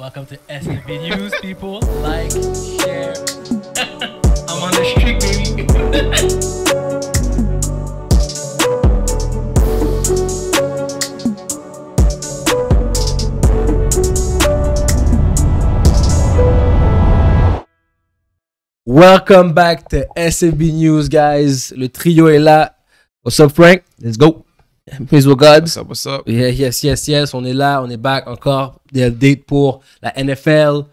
Welcome to SMB News, people. Like, share. I'm on the street, baby. Welcome back to SFB News, guys. Le trio est là. What's up, Frank? Let's go. God. What's up, what's Yeah, yes, yes, yes. On est là, on est back encore. Des date pour la NFL,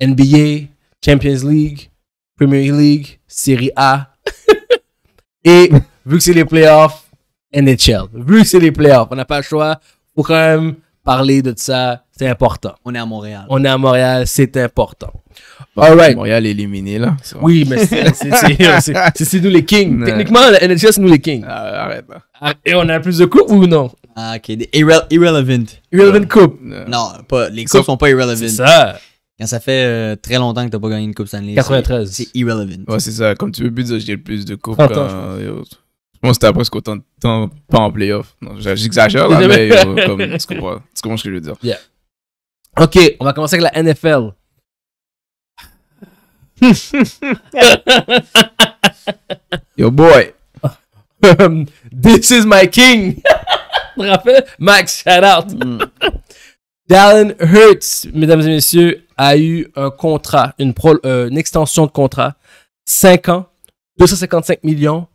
NBA, Champions League, Premier League, Serie A. Et vu que c'est les playoffs, NHL. Vu que c'est les playoffs, on n'a pas le choix. Faut quand même parler de ça. C'est important. On est à Montréal. On est à Montréal, c'est important. All right. Montréal est éliminé, là. oui, mais c'est nous les kings. Techniquement, la NHL, c'est nous les kings. Ah, arrête. Ah, et on a plus de coupes ou non Ah, ok. irrelevant. Irrelevant ouais. coupe. Non, pas, les coupes sont pas irrelevant. C'est ça. Quand ça fait euh, très longtemps que t'as pas gagné une Coupe Stanley. 93. C'est irrelevant. Ouais, c'est ça. Comme tu veux plus dire, j'ai plus de coupes. Attends, moi, c'était presque autant de temps pas en playoff. J'exagère, là, mais comme, tu, comprends, tu comprends ce que je veux dire. Yeah. OK, on va commencer avec la NFL. Yo, boy. this is my king. Max, shout out. Mm. Dallin Hurts, mesdames et messieurs, a eu un contrat, une, euh, extension de contrat. 5 ans, 255 millions,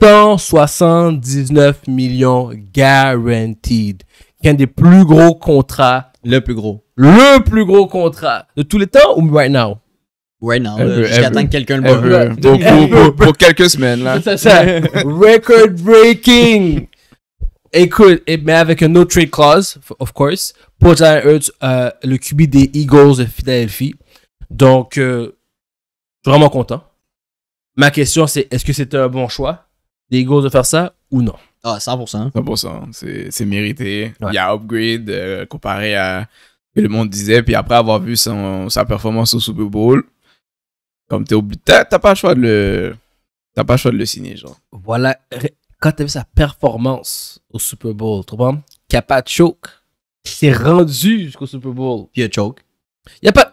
179 millions guaranteed. Qu'un des plus gros contrats. Le plus gros. Le plus gros contrat de tous les temps ou right now? Ouais non, jusqu'à temps que quelqu'un le voit. Pour, pour, quelques semaines, là. C'est ça. Record breaking! Écoute, mais avec un no trade clause, of course, pour Jalen euh, euh, le QB des Eagles de Philadelphie. Donc, euh, vraiment content. Ma question, c'est est-ce que c'était un bon choix des Eagles de faire ça ou non? Ah, 100%. 100%. C'est mérité. Il y a upgrade comparé à ce que le monde disait. Puis après avoir vu sa performance au Super Bowl, comme t'es obligé. T'as pas le choix de le. T'as pas le choix de le signer, genre. Voilà. Quand t'as vu sa performance au Super Bowl, tu comprends Qu'il n'y a pas de choke, Il s'est rendu jusqu'au Super Bowl. Il il a choke. Il n'y a, pas,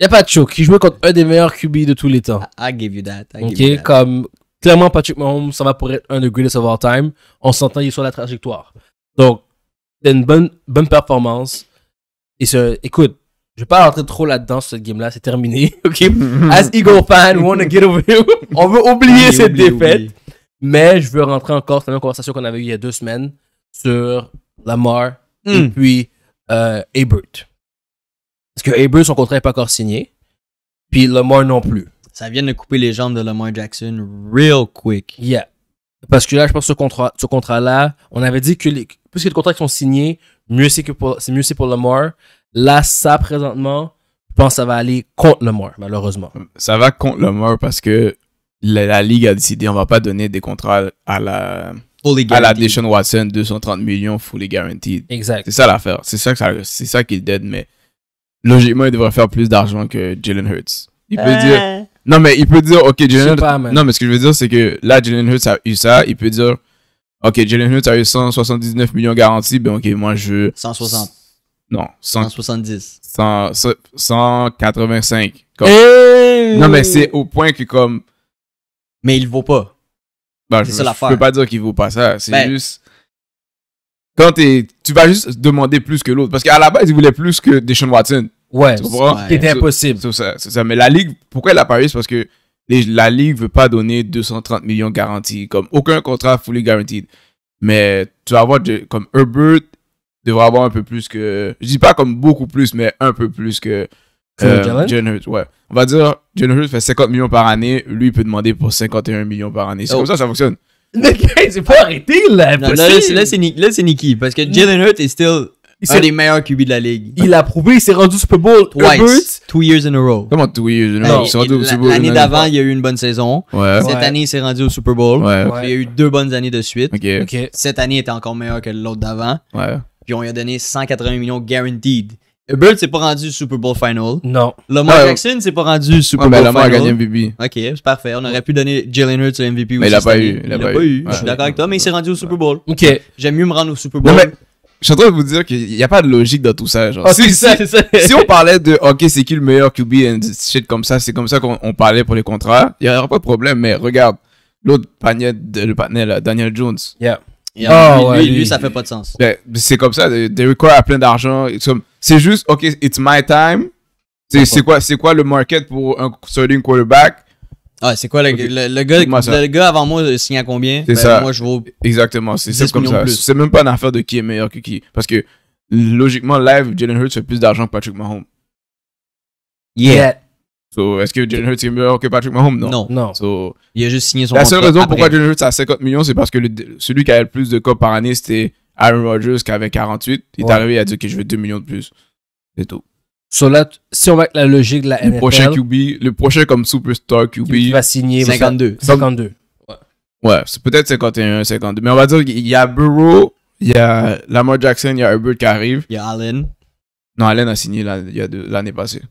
y a pas de choke. Il jouait contre un des meilleurs QB de tous les temps. I, give you that. I you that. comme clairement Patrick Mahomes, ça va pour être un de greatest of all time. On s'entend, il est sur la trajectoire. Donc, c'est une bonne, bonne performance. Et ce, écoute, je vais pas rentrer trop là-dedans cette game-là, c'est terminé. OK. As Eagle fan, we to get over you. On veut oublier cette défaite. Mais je veux rentrer encore sur la même conversation qu'on avait eue il y a deux semaines sur Lamar et hmm. puis euh, Parce que Ebert, son contrat n'est pas encore signé. Puis Lamar non plus. Ça vient de couper les jambes de Lamar Jackson real quick. Yeah. Parce que là, je pense que ce contrat-là, ce contrat on avait dit que plus les contrats sont signés, mieux c'est pour, mieux c'est pour Lamar. Là, ça, présentement, je pense que ça va aller contre le mort, malheureusement. Ça va contre le mort parce que la, Ligue a décidé on va pas donner des contrats à la. À la Watson, 230 millions fully guaranteed. Exact. C'est ça l'affaire. C'est ça, c'est ça qu'il dead, mais logiquement, il devrait faire plus d'argent que Jalen Hurts. Il peut euh. dire. Non, mais il peut dire, OK, Jalen Non, mais ce que je veux dire, c'est que là, Jalen Hurts a eu ça. Il peut dire, OK, Jalen Hurts a eu 179 millions garantis. Ben, OK, moi, je. 160. Non, 170. 185. Non, mais c'est au point que comme. Mais il vaut pas. Ben, je peux pas dire qu'il vaut pas ça. C'est ben- juste. Quand tu vas juste demander plus que l'autre. Parce qu'à la base, il voulait plus que Deshaun Watson. Ouais, c'était impossible. C'est ça, Mais la Ligue, pourquoi elle a pas Parce que la Ligue veut pas donner 230 millions garantis. Comme aucun contrat fully guaranteed. Mais tu vas avoir de, comme Herbert devrait avoir un peu plus que. Je dis pas comme beaucoup plus, mais un peu plus que. Euh, Hurt, ouais. On va dire, John Hurt fait 50 millions par année, lui, il peut demander pour 51 millions par année. C'est oh. comme ça ça fonctionne. Mais c'est pas arrêté, là. là, c'est Nicky, parce que mm. Jalen Hurt est still c'est un des meilleurs QB de la ligue. Il a prouvé, il s'est rendu Super Bowl twice, two years in a row. Comment two years in a row? L'année d'avant, il y a eu une bonne saison. Cette année, il s'est rendu au Super Bowl. Il y a eu deux bonnes années de suite. Cette année était encore meilleure que l'autre d'avant. Puis on lui a donné 180 millions guaranteed. Bird s'est pas rendu au Super Bowl Final. Non. Lamar Jackson s'est pas rendu au Super ouais, Bowl Lamar Final. Lamar a gagné MVP. Ok, c'est parfait. On aurait pu donner Jalen Hurts le MVP aussi. Mais il l'a pas eu. Il l'a pas, eu. Je suis d'accord avec toi, mais il s'est rendu au Super Bowl. Ok. J'aime mieux me rendre au Super Bowl. Non, mais je suis en train de vous dire qu'il n'y a pas de logique dans tout ça. si, on parlait de OK, c'est qui le meilleur QB et shit comme ça, c'est comme ça qu'on parlait pour les contrats, il n'y aurait pas de problème. Mais regarde, l'autre panier, le panier Daniel Jones. Yeah. Ah, ouais, lui, lui, ça fait pas de sens. Ben, c'est comme ça, Derrick Carr a plein d'argent. C'est juste, OK, it's my time. C'est quoi, quoi le market pour un starting quarterback? Ah, c'est quoi le, le, gars, le, gars, avant moi signe à combien C'est ben, ça. Moi je vaux Exactement, c'est comme ça. C'est même pas une affaire de qui est meilleur que qui parce que logiquement live Jalen Hurts fait plus d'argent que Patrick Mahomes. Yeah. So, est-ce que Jalen Hurts est meilleur que Patrick Mahomes? Non. Non. il a juste signé son La seule raison pourquoi Jalen Hurts a 50 millions, c'est parce que celui qui avait le plus de copes par année, c'était Aaron Rodgers qui avait 48. Il est arrivé, à a dit que je veux 2 millions de plus. C'est tout. So si on va avec la logique de la NFL. Le prochain QB, le prochain comme superstar QB. Qui va signer 52. 52. Ouais. Ouais, c'est peut-être 51, 52. Mais on va dire qu'il y a Burrow, il y a Lamar Jackson, il y a Herbert qui arrive. Il y a Allen. Non, Allen a signé l'année passée.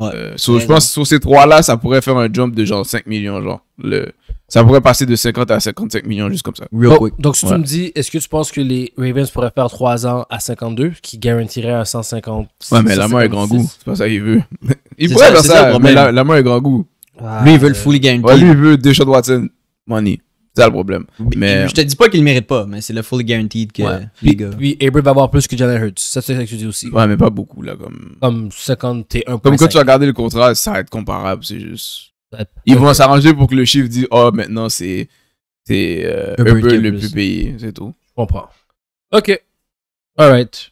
Euh, je pense que sur ces trois-là, ça pourrait faire un jump de genre 5 millions, genre. Le, ça pourrait passer de 50 à 55 millions, juste comme ça. Oh, donc, si tu me dis, est-ce que tu penses que les Ravens pourraient faire 3 ans à 52, qui garantirait un 150 Ouais, mais la main est grand goût. C'est pas ça qu'il veut. il pourrait faire ça, ça mais main a grand goût. lui, il veut le fully game. lui, il veut Deshaun Watson. Money le problème. Mais... Je te dis pas qu'il mérite pas, mais c'est le full guaranteed que les gars. Puis va avoir plus que Jalen Hurts. Ça, c'est ce que je dis aussi. Ouais, mais pas beaucoup, là. Comme, comme 51. Comme quand tu as regardé le contrat, ça va être comparable. C'est juste. Ils vont s'arranger pour que le chiffre dit oh, ah, maintenant, c'est. C'est euh, le plus payé, c'est tout. Je comprends. Ok. Alright.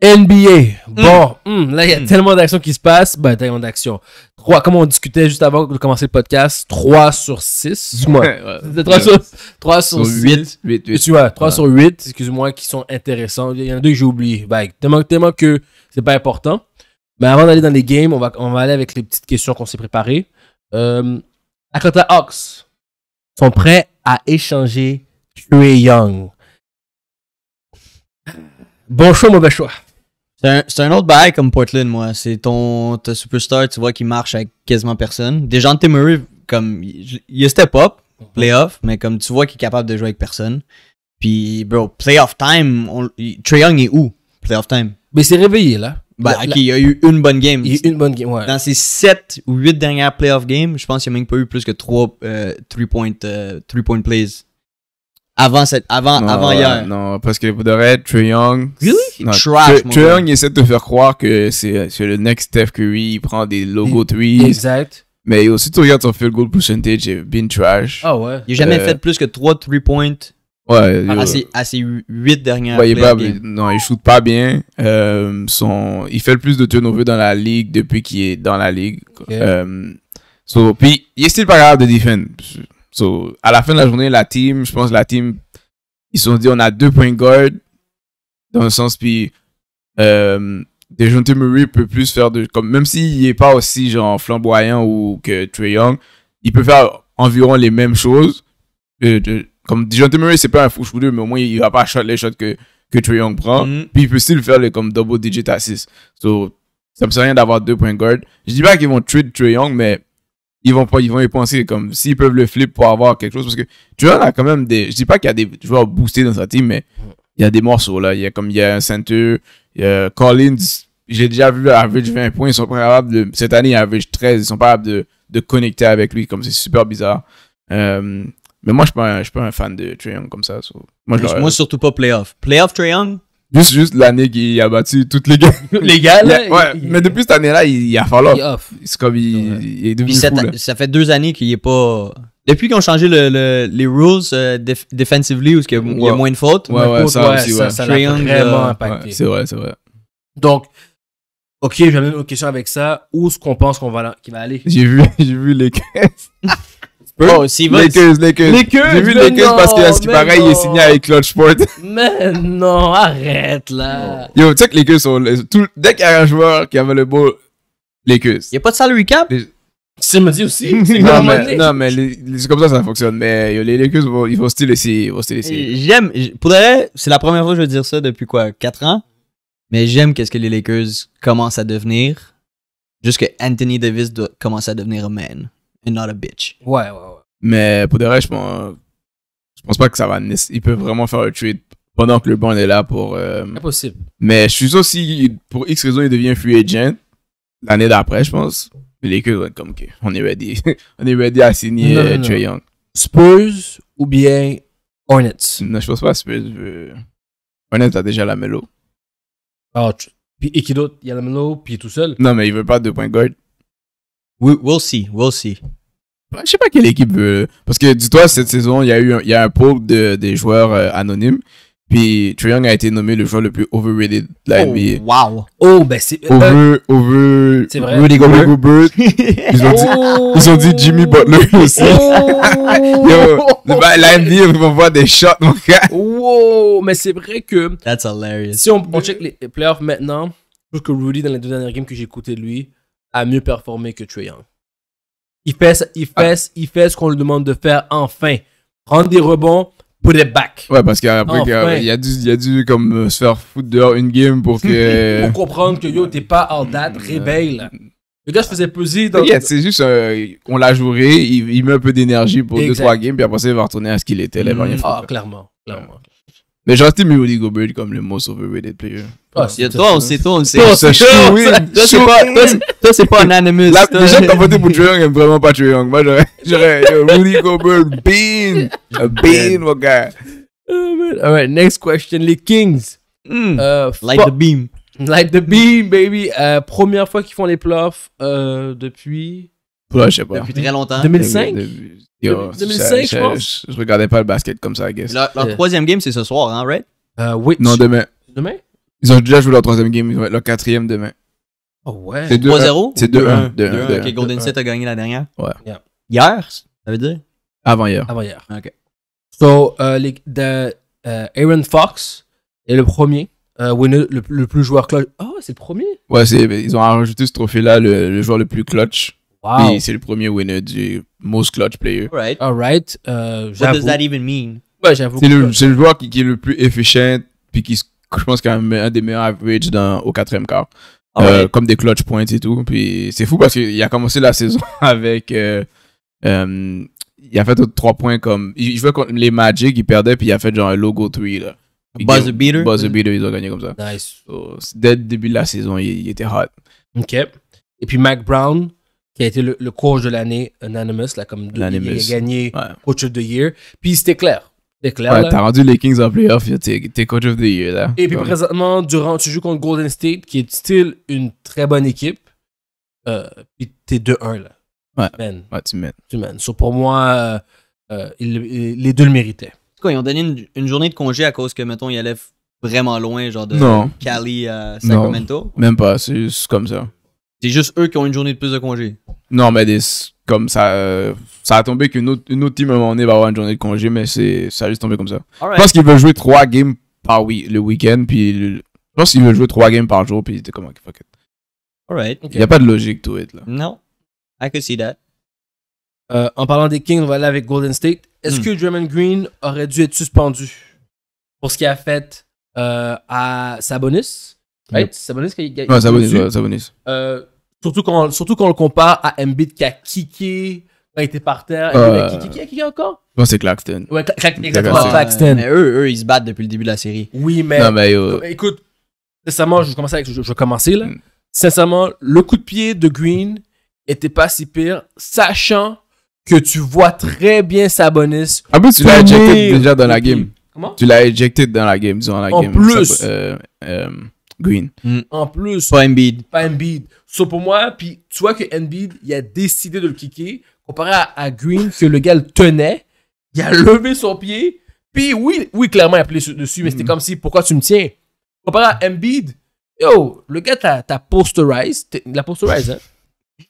NBA. Mm. Bon, mm. là, il y a mm. tellement d'actions qui se passent. Ben, tellement d'actions. Trois, comme on discutait juste avant de commencer le podcast, 3 sur 6, excuse-moi. 3 sur, 8. 8, Tu vois, 3 sur 8, excuse-moi, qui sont intéressants. Il y en a deux que j'ai oubliés. Ben, tellement, tellement que c'est pas important. Mais ben, avant d'aller dans les games, on va, on va aller avec les petites questions qu'on s'est préparées. Euh, Ox. Hawks sont prêts à échanger Trey Young. Bon choix, mauvais choix. C'est un, un, autre bail comme Portland, moi. C'est ton superstar, tu vois, qui marche avec quasiment personne. Des gens de Murray, comme, il a step up, mhm. playoff, mais comme tu vois qu'il est capable de jouer avec personne. Puis, bro, playoff time, Trae Young est où? Playoff time. Mais c'est réveillé, là. Bah, il a eu une bonne game. Il a eu une bonne game, ouais. Dans ses 7 ou 8 dernières playoff games, je pense qu'il n'y a même pas eu plus que 3 euh, three point, euh, point plays avant cette avant non, avant hier. Non, parce que vous devriez Trey Young. Really? Trash, Trey Young essaie de te faire croire que c'est le next Steph Curry, il prend des logos tweets. Exact. Mais aussi tu regardes son field goal percentage, il bien trash. Ah ouais. Il n'a jamais euh, fait plus que 3 3 points. Ouais, à, ah, ses, huit 8 dernières ouais, il Non, il shoot pas bien. Euh, son, il fait le plus de turnovers dans la ligue depuis qu'il est dans la ligue. Euh, puis, il est still pas capable de défendre. Donc, à la fin de la journée, la team, je pense la team, ils se sont dit on a deux point guard, dans le sens, puis euh, Dejounte Murray peut plus faire de. Comme, même s'il n'est pas aussi genre flamboyant ou que Trey Young, il peut faire environ les mêmes choses. Euh, de, comme Dejounte Murray, c'est pas un fou shooter, mais au moins il va pas shot les shots que, que Young prend. Mm-hmm. Puis il peut still faire les, comme double digit assist. Donc, ça me sert à rien d'avoir deux point guard. Je dis pas qu'ils vont trade Trey Young, mais ils vont pas ils vont y penser comme s'ils peuvent le flip pour avoir quelque chose parce que tu vois là quand même des je dis pas qu'il y a des joueurs boostés dans sa team mais il y a des morceaux là il y a comme il y a un center, il y a Collins j'ai déjà vu average 20 points ils sont pas capables de cette année average 13 ils sont pas capables de, de connecter avec lui comme c'est super bizarre euh, mais moi je suis pas pas un fan de Trae comme ça moi, je moi surtout pas playoff playoff Trae Juste, juste l'année qu'il a battu toutes les gars. les ouais, mais depuis cette année-là, il, a fallu. C'est comme il, est devenu. Fou, Ça fait deux années qu'il est pas. Depuis qu'ils ont changé le, les rules euh, defensively, où il y a moins de fautes, ouais, ouais, ça, aussi, ça, ça vraiment euh, impacté. c'est vrai, c'est vrai. Donc, ok, je mettre une autre question avec ça. Où est-ce qu'on pense qu'on va, qu'il va aller J'ai vu, j'ai vu les caisses. Oh, si Lakers, Lakers. Lakers J'ai vu Lakers parce que y il est signé avec Clutchport. Mais non, arrête là. Yo, tu sais que les Lakers sont. dès qu'il y a un joueur qui avait le beau Lakers. Il n'y a pas de salary cap C'est me dit aussi. non, mais, non, comme ça, ça fonctionne. Mais les Lakers, vont, ils vont still essayer. Eh, j'aime. c'est la première fois que je veux dire ça depuis quoi 4 ans Mais j'aime qu'est-ce que les Lakers commencent à devenir. Juste que Anthony Davis doit, commencer à devenir un man and not a bitch. Ouais, ouais. Mais pour de vrai, je pense, pense pas que ça va. Il peut vraiment faire un trade pendant que le banc est là pour. Euh, Impossible. Mais je suis aussi, pour X raison, il devient free agent l'année d'après, je pense. mais Les queues vont être comme que on est ready. on est ready à signer euh, Trey Young. Spurs ou bien Hornets Non, je pense pas Spurs. Veut... Hornets a déjà la Melo. Ah, puis, et qui d'autre Il y a la Melo, puis tout seul. Non, mais il veut pas de point guard. We, we'll see, we'll see. Je sais pas quelle équipe veut. Parce que dis-toi, cette saison, il y a eu un, il y a un de, des joueurs euh, anonymes. Puis Trae Young a été nommé le joueur le plus overrated de la oh, Wow. Oh, ben c'est. Euh, over, euh, over. C'est vrai. Rudy Gobert. ils, ont dit, oh. ils ont dit Jimmy Butler oh. aussi. Oh, Yo, la NBA, ils vont voir des shots, mon gars. Wow. Mais c'est vrai que. That's hilarious. Si on, check les playoffs maintenant, je trouve que Rudy, dans les deux dernières games que j'ai écouté de lui, a mieux performé que Trae Young. Ah. Il fait, ce qu'on lui demande de faire enfin. Prendre des rebonds, put it back. Ouais, parce qu'après, euh, il, y a dû, il y a comme euh, se faire foutre dehors une game pour que. Euh, pour comprendre que yo, t'es pas hors date, réveille. Le gars se faisait peser dans. c'est juste, qu'on l'a joué, il, met un peu d'énergie pour 2 trois games, puis après ça, il va retourner à ce qu'il était. Là, mm. ah, clairement, clairement. Mais j'estime Rudy Gobert comme le most overrated player. Ah, c'est toi, c'est toi, c'est toi. c'est oui. Toi, c'est pas, toi, c'est pas anonymous. La, les gens qui ont voté pour Trae Young n'aiment vraiment pas Trae Young. Moi, j'aurais, Rudy Gobert, bean, a bean, mon gars. Oh, All right, next question. Les Kings. Hmm. Euh, like the beam. Like the beam, baby. Euh, première fois qu'ils font les playoffs euh, depuis Ouais, je sais pas. Depuis très longtemps. 2005? 2005, je, je pense. Je, regardais pas le basket comme ça, I guess. Leur, troisième game, c'est ce soir, hein, right? Euh, oui. Non, demain. Demain? Ils ont déjà joué leur troisième game, ils vont être leur quatrième demain. Oh ouais. C'est 3-0? C'est 2-1. Ok, Golden State a gagné la dernière? Ouais. Hier, ça veut dire? Avant hier. Avant hier. Ok. So, euh, the, euh, Aaron Fox est le premier. Euh, winner, le, plus joueur clutch. Oh, c'est le premier? Ouais, ils ont rajouté ce trophée-là, le joueur le plus clutch. Et c'est le premier winner du Most Clutch Player. All right. Euh, What does that even mean? C'est le, joueur qui, est le plus efficient, puis qui, je pense, qui a un, des meilleurs average dans, au quatrième quart. Euh, comme des clutch points et tout. Puis c'est fou parce qu'il a commencé la saison avec. Euh, il a fait trois points comme. Il jouait contre les Magic, il perdait, puis il a fait genre un logo 3 là. Buzzer beater. Buzzer beater, ils ont gagné comme ça. Nice. dès le début de la saison, il, était hot. Ok. Et puis Mac Brown, qui a été le, coach de l'année, Anonymous, là, comme il a gagné Coach of the Year. Puis c'était clair. C'était clair. Ouais, t'as rendu les Kings en playoff, t'es, Coach of the Year. Là. Et puis présentement, durant, tu joues contre Golden State, qui est still une très bonne équipe. Euh, puis t'es 2-1 là. Ouais. ouais, tu mènes. Tu mènes. pour moi, euh, euh, les deux le méritaient. ils ont donné une, journée de congé à cause que, mettons, ils allaient vraiment loin, genre de Cali à Sacramento? Non, même pas, c'est comme ça. C'est juste eux qui ont une journée de plus de congé. Non, mais comme ça, euh, ça a tombé qu'une autre, une team à un moment donné va avoir une journée de congé, mais c'est, ça a juste tombé comme ça. Je pense qu'il veut jouer trois games par oui, le week-end, puis je pense qu'ils veulent jouer trois games par jour, puis c'était étaient comme, fuck it. Alright. Il n'y a pas de logique tout it, là. Non. I could see that. Euh, en parlant des Kings, on va aller avec Golden State. Est-ce hmm. que Draymond Green aurait dû être suspendu pour ce qu'il a fait euh, à sa bonus? Right? Sabonis, qui ouais, Sabonis, ouais, Sabonis. surtout, quand, surtout quand on le compare à Embiid qui a kické il était par terre. Euh... Qui, qui, qui, kické encore c'est Claxton. Ouais, exactement. Claxton. eux, eux, ils se battent depuis le début de la série. Oui, mais. Non, mais euh, Écoute, sincèrement, je vais commencer, là. Mm. Sincèrement, le coup de pied de Green était pas si pire, sachant que tu vois très bien Sabonis. ah mais tu l'as éjecté déjà dans la game. Comment Tu l'as éjecté dans la game, disons, la en game. En plus. Euh, euh, Green. Mm. En plus. Pas Embiid. Pas Embiid. So, pour moi, puis tu vois que Embiid, il a décidé de le kicker. Comparé à, Green, que le gars le tenait, il a levé son pied. Puis oui, oui, clairement, il a appelé dessus, mais c'était mm. comme si, pourquoi tu me tiens? Comparé à Embiid, yo, le gars t'a, t'a posterized La posterized, hein?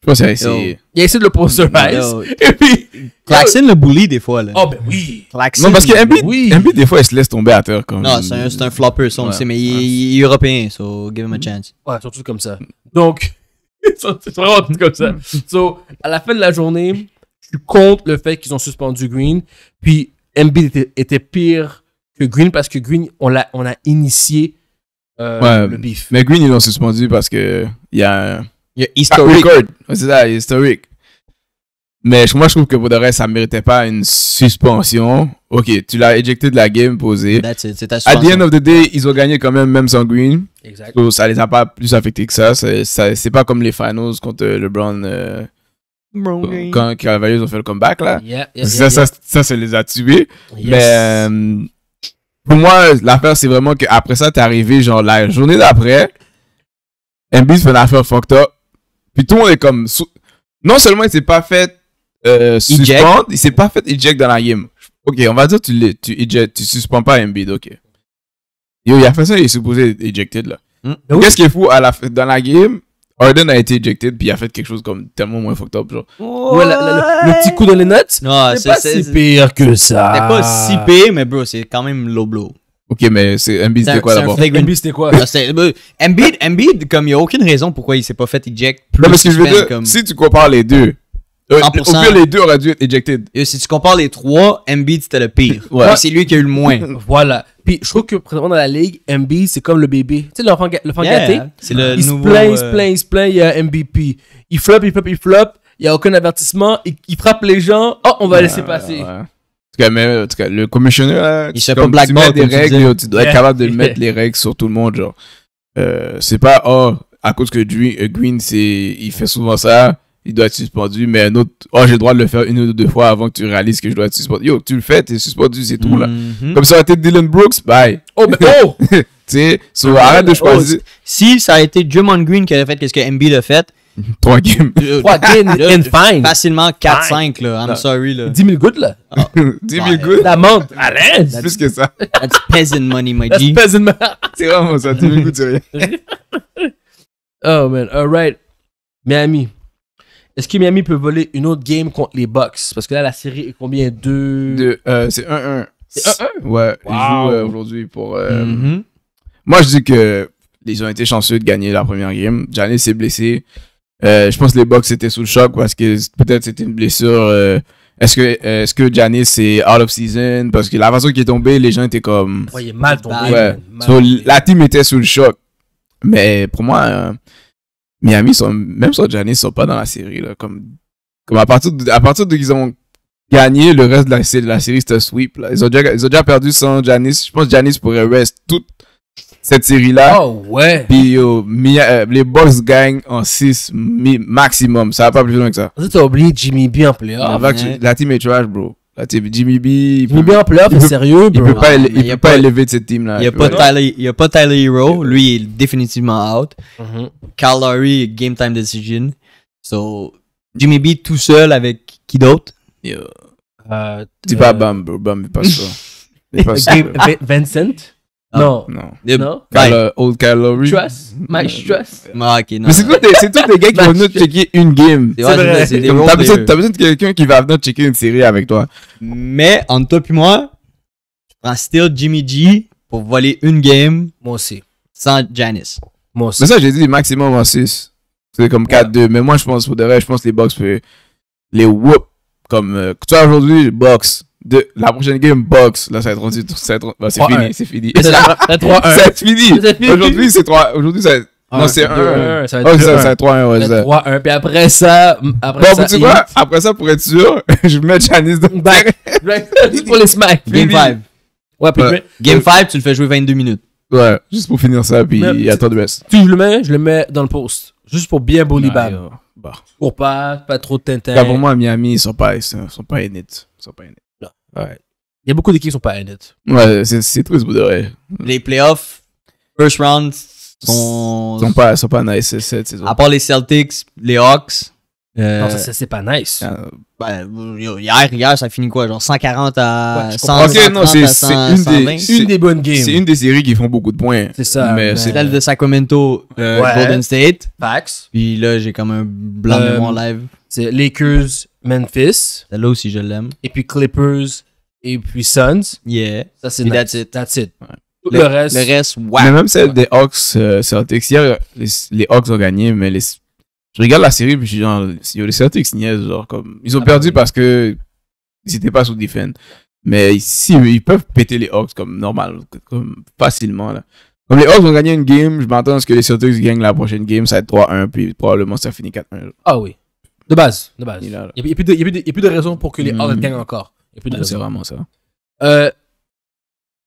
Il a essayé de le posterize. Et puis. Klaxon le bully des fois, là. Oh, ben oui. Klaxon, non, parce que MB des fois, il se laisse tomber à terre. Comme... Non, c'est un, un flopper, ça, mais il, il, est européen, so give him a chance. Ouais, surtout comme ça. Donc, c'est vraiment tout comme ça. So, à la fin de la journée, je suis contre le fait qu'ils ont suspendu Green. Puis, MB était, était pire que Green parce que Green, on l'a, on a initié euh, ouais, le beef. Mais Green, ils l'ont suspendu parce que il y a ah, historique. c'est ça, historique. Mais moi, je trouve que pour de reste, ça méritait pas une suspension. Ok, tu l'as éjecté de la game posée. À c'est ta the end of the day, ils ont gagné quand même, même sans Green. Exact. ça les a pas plus affectés que ça. C'est, ça, pas comme les finals contre euh, LeBron. Euh, quand Cavaliers ont fait le comeback, là. ça, ça, les a tués. Mais euh, pour moi, l'affaire, c'est vraiment qu'après ça, tu es arrivé, genre, la journée d'après, Embiid fait une affaire fucked up puis tout le monde est comme. Non seulement il s'est pas fait euh, suspendre, il s'est pas fait eject dans la game. Ok, on va dire tu tu eject, tu suspends pas Embiid, ok. Yo, il a fait ça, il est supposé être ejected là. Hmm. Qu'est-ce qui est fou à la, dans la game? Harden a été ejected, puis il a fait quelque chose comme tellement moins fucked up, genre. le petit coup dans les notes. Non, c'est pas si pire que ça. C'est pas si pire, mais bro, c'est quand même low blow. Ok, mais c'est Embiid, c'était quoi d'abord Embiid, c'était quoi ah, euh, Embiid, Embiid, comme il n'y a aucune raison pourquoi il ne s'est pas fait eject Non, mais si tu compares les deux, euh, au pire, les deux auraient dû être ejected. Et si tu compares les trois, Embiid, c'était le pire. C'est lui qui a eu le moins. voilà. Puis je trouve que présentement dans la ligue, Embiid, c'est comme le bébé. Tu sais, l'enfant yeah. gâté. C'est le il nouveau. Se plaint, Il euh, se plaint, il se plaint, il y a MVP. Il flop, il flop, il flop. Il n'y a aucun avertissement. Il, il, frappe les gens. Oh, on va laisser passer quand même euh, en tout cas, le commissionnaire, euh, il sait pas tu des règles, dois être capable de mettre les règles sur tout le monde, genre. Euh, c'est pas, oh, à cause que Green, c'est, il fait souvent ça, il doit être suspendu, mais un autre, oh, j'ai le droit de le faire une ou deux fois avant que tu réalises que je dois être suspendu. Yo, tu le fais, t'es suspendu, c'est tout, là. Mhm. Comme ça a été Dylan Brooks, bye. Oh, mais oh! tu sais, arrête de oh, choisir. si ça a été Drummond Green qui avait fait qu'est-ce que MB l'a fait, 3 games. 3 games, là. fine. Facilement 4-5, I'm sorry, là. 10 000 gouttes, là. 10 ah. 000 gouttes. La montre. Arrête. That's, plus que ça. That's peasant money, my G. That's peasant money. c'est vraiment ça. 10 000 gouttes, c'est rien. oh, man. All right. Miami. Est-ce que Miami peut voler une autre game contre les Bucks? Parce que là, la série est combien? 2... Euh, c'est 1-1. C'est 1-1? Ouais. Ils jouent euh, aujourd'hui pour... Euh, mm-hmm. Moi, je dis que ils ont été chanceux de gagner la première game. Giannis s'est blessé. Euh, je pense que les Bucks étaient sous le choc parce que peut-être c'était une blessure. Euh, est-ce que euh, est-ce que Giannis est out of season parce que la façon qui est tombé, les gens étaient comme. Ouais, il mal tombé. la team était sous le choc, mais pour moi, mes Miami sont même sans Giannis sont pas dans la série là. Comme comme à partir de, à partir de qu'ils ont gagné le reste de la, de la série, c'était sweep là. Ils ont déjà ils ont déjà perdu sans Janis Je pense que pourrait rester toute cette série-là. Oh, Puis euh, les boss gagnent en 6 maximum. Ça va pas plus loin que ça. Tu as oublié Jimmy B en playoff. La team est trash, bro. La team, Jimmy B. Il peut, B en playoff, c'est sérieux, Il peut pas, ah, peut pas, élever de cette team-là. Il n'y a, pas Tyler, il a pas Tyler Hero. Lui, il est définitivement out. Mm game time decision. So, Jimmy B tout seul avec qui d'autre? Tu Euh, Dis pas euh, Bam, bro. Bam, il n'est pas. Vincent? Non. Non. Non. old Calorie. Trust. My stress. ok, non. Mais c'est tous des, gars qui vont venir checker une game. C'est vrai, c'est des T'as besoin, de quelqu'un qui va venir checker une série avec toi. Mais, entre toi et moi, je prends still Jimmy G pour voler une game. Moi aussi. Sans Janice. Moi aussi. Mais ça, j'ai dit maximum en 6. C'est comme 4-2. Mais moi, je pense, pour de vrai, je pense que les box, les whoop. Comme, euh, toi aujourd'hui, box de la prochaine game box. Là, ça va être rendu. Bah, c'est fini, c'est fini. C'est fini. Aujourd'hui, c'est 3. Aujourd'hui, ça non, c'est 1. Ça va être 3-1. Ah, 3-1. Ah, puis après ça. Après ça, après ça, pour être sûr, je mets Janice dans le Pour les smacks Game 5. Ouais, puis Game 5, tu le fais jouer 22 minutes. Ouais, juste pour finir ça, puis il y a de si Tu le mets, je le mets dans le post. Juste pour bien bully oh, bah. Pour pas, pas trop de tintin. pour moi, Miami, ils sont pas, ils sont, pas in Ils sont pas in il y a beaucoup d'équipes qui sont pas in it. Ouais, c'est triste, vous direz. Les playoffs, first round, sont. sont pas, sont pas nice, cette saison. À part les Celtics, les Hawks. Euh, non, ça, c'est pas nice. Ah. Ben, hier, hier, ça finit quoi? Genre 140 à 100, okay, 130 non, c'est une, des, bonnes games. C'est une des séries qui font beaucoup de points. C'est ça. Mais c'est celle de Sacramento, euh, Golden State. Facts. Puis là, j'ai comme un blanc de euh, mon live. C'est Lakers, Memphis. Là aussi, je l'aime. Et puis Clippers et puis Suns. Yeah. Ça, c'est that's it. That's it. Le, reste. Le reste, wow. Mais même celle des Hawks euh, Celtics, hier, les, Hawks ont gagné, mais les, je regarde la série, puis je suis genre, les Celtics niaisent, genre, comme, ils ont ah, perdu parce que ils n'étaient pas sous defense. Mais si ils peuvent péter les Hawks comme normal, comme facilement, là. Comme les Hawks ont gagné une game, je m'attends à ce que les Celtics gagnent la prochaine game, ça va être 3-1, puis probablement ça finit 4-1. Ah oui. De base, de base. Il n'y a, plus de raison pour que les mm. Hawks gagnent encore. Il a plus de C'est vraiment ça. Euh,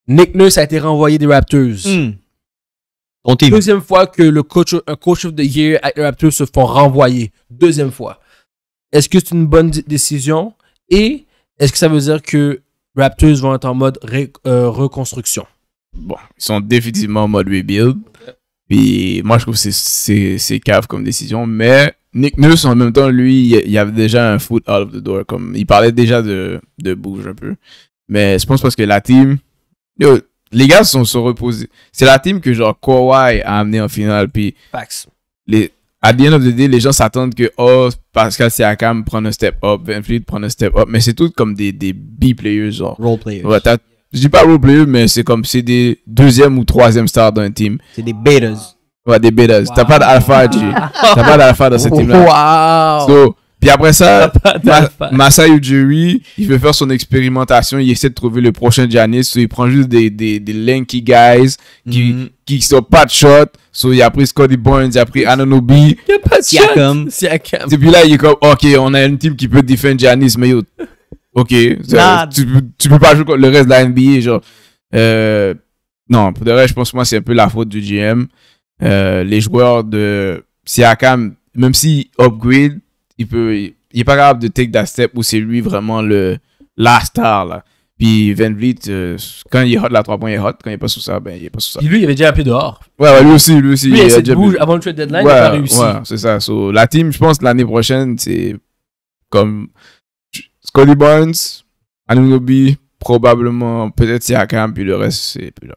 Nick Nurse a été renvoyé des Raptors. Mm. Deuxième fois que le coach, un coach of the year avec les Raptors se font renvoyer. Deuxième fois. Est-ce que c'est une bonne décision? Et est-ce que ça veut dire que Raptors vont être en mode euh, reconstruction? Bon, ils sont définitivement en mode rebuild. Puis moi, je trouve que c'est cave comme décision, mais Nick Nurse, en même temps, lui, il y avait déjà un foot out of the door. Comme, il parlait déjà de, de bouge un peu. Mais je pense parce que la team. les gars sont, se reposés. C'est la team que genre Kawhi a amené en finale. Puis. Facts. Les, à the end of the day, les gens s'attendent que, oh, Pascal Siakam prend un step up, Van Fleet prend un step up. Mais c'est tout comme des, des B-players, genre. Role players. je dis pas role players, mais c'est comme, c'est des deuxième ou troisième stars d'un team. C'est des betas. Ouais, des bêtas. T'as pas d'alpha, G. T'as pas d'alpha dans cette oh, team-là. Wow. puis après ça, Ma Masa il veut faire son expérimentation, il essaie de trouver le prochain Janis, il prend juste des, des, lanky guys qui, mm qui sont pas de shot. So il a pris Scotty Barnes, il a pris Ananobi. Il a pas de Siakam. shot. Et puis là, il est comme, ok, on a une team qui peut défendre Janis, mais ok, tu, ne peux pas jouer le reste de la NBA, genre. Euh, non, pour de vrai, je pense que moi, c'est un peu la faute du GM. Euh, les joueurs de Siakam, même s'il upgrade, il peut, il, est pas capable de take that step où c'est lui vraiment le, la star, là. Puis Van Vliet, euh, quand il est hot, la 3 points il est hot. Quand il est pas sous ça, ben il est pas sous ça. et lui, il avait déjà un peu dehors. Ouais, lui aussi, lui aussi. il, a déjà bouge avant le trade deadline, il a réussi. c'est ça. la team, je pense, l'année prochaine, c'est comme Scotty Barnes, Anunobi, probablement, peut-être Siakam, puis le reste, c'est plus là.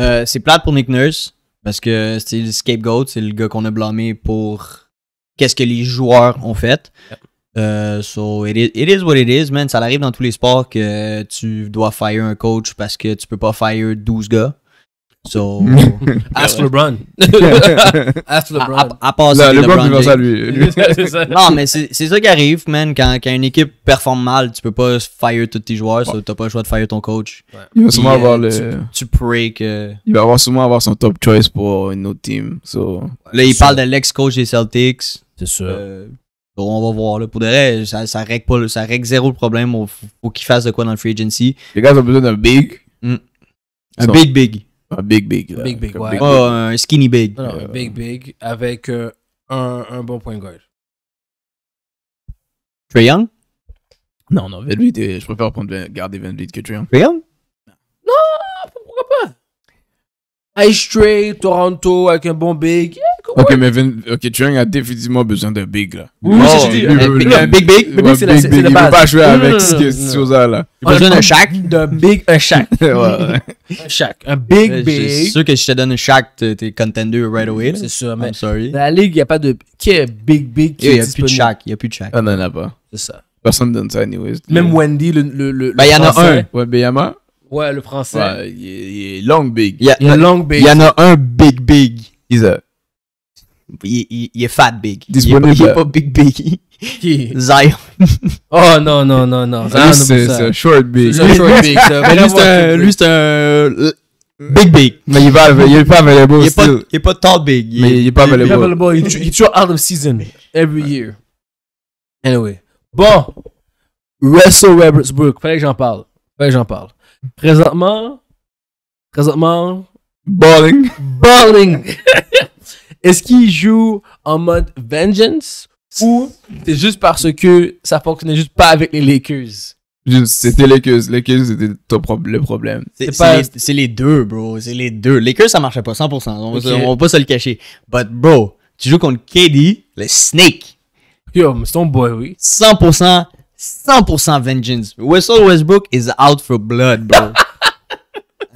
Euh, c'est plate pour Nick Nurse, parce que c'est le scapegoat, c'est le gars qu'on a blâmé pour qu'est-ce que les joueurs ont fait. Euh, so, it is, it is, what it is, man. Ça arrive dans tous les sports que tu dois fire un coach parce que tu peux pas fire 12 gars. So, ask LeBron. ask ah, ah, LeBron. À, à, passer LeBron, ça, lui. non, mais c'est ça qui arrive, man. Quand, quand, une équipe performe mal, tu peux pas fire tous tes joueurs. T'as pas le choix de fire ton coach. Il va sûrement avoir euh, le... Tu, tu que... Il va avoir sûrement avoir son top choice pour une autre team. So, là, il parle de l'ex-coach des Celtics. C'est sûr. Euh, on va voir. Là. Pour de vrai, ça, ça, règle pas, ça règle zéro le problème. Faut, faut qu'il fasse de quoi dans le free agency. Les gars ont besoin d'un big. Hmm. Un big, big. Un big big. Là. Big big, ouais. oh, un skinny big. Non, euh... un big big avec euh, un, un, bon point guard. Trey Young? Non, non, Van Vliet, je préfère prendre, garder Van Vliet que Trae Young. Trae Young? Non, pourquoi pas? Ice Trey, Toronto avec un bon big. Yeah, Ok, mais Vin, ok, Chung a définitivement besoin d'un big là. Oui, c'est big, big, big, big, big, c'est la base. Il peut pas jouer avec mm. ce chose-là. Il a besoin d'un shack. D'un big, un shack. un shack. Un big, big. C'est sûr que si je te donne un shack, t'es contender right away. C'est sûr, mais. I'm sorry. Dans la ligue, il n'y a pas de. Qui est big, big qui Il n'y a plus de shack. Il n'y a plus de shack. Ah, On n'en a pas. C'est ça. Personne ne donne ça, anyways. Même Wendy, le. le, bah, ben, il y en a un. Ouais, Bayama. Ouais, le français. il, est long big. Il y, en a un big big. He's a il, est fat big. Il, n'est pas big big. Zion. oh non, non, non, non. Zion, c'est short big. short big. Mais lui, c'est un. Big big. Mais il n'est pas, available. Il n'est pas, tall big. mais il pas available. Il est Il est toujours out of season every year. Anyway. Bon. Russell Westbrook. Fallait que j'en parle. Fallait que j'en parle. Présentement. Présentement. Balling. Balling. Est-ce qu'il joue en mode vengeance ou c'est juste parce que ça fonctionnait juste pas avec les Lakers? C'était Lakers. Lakers, c'était le problème. C'est les, deux, bro. C'est les deux. Lakers, ça marchait pas 100%. On, va pas se le cacher. But, bro, tu joues contre KD, le Snake. Yo, c'est ton boy, oui. 100%, 100% vengeance. Russell Westbrook is out for blood, bro.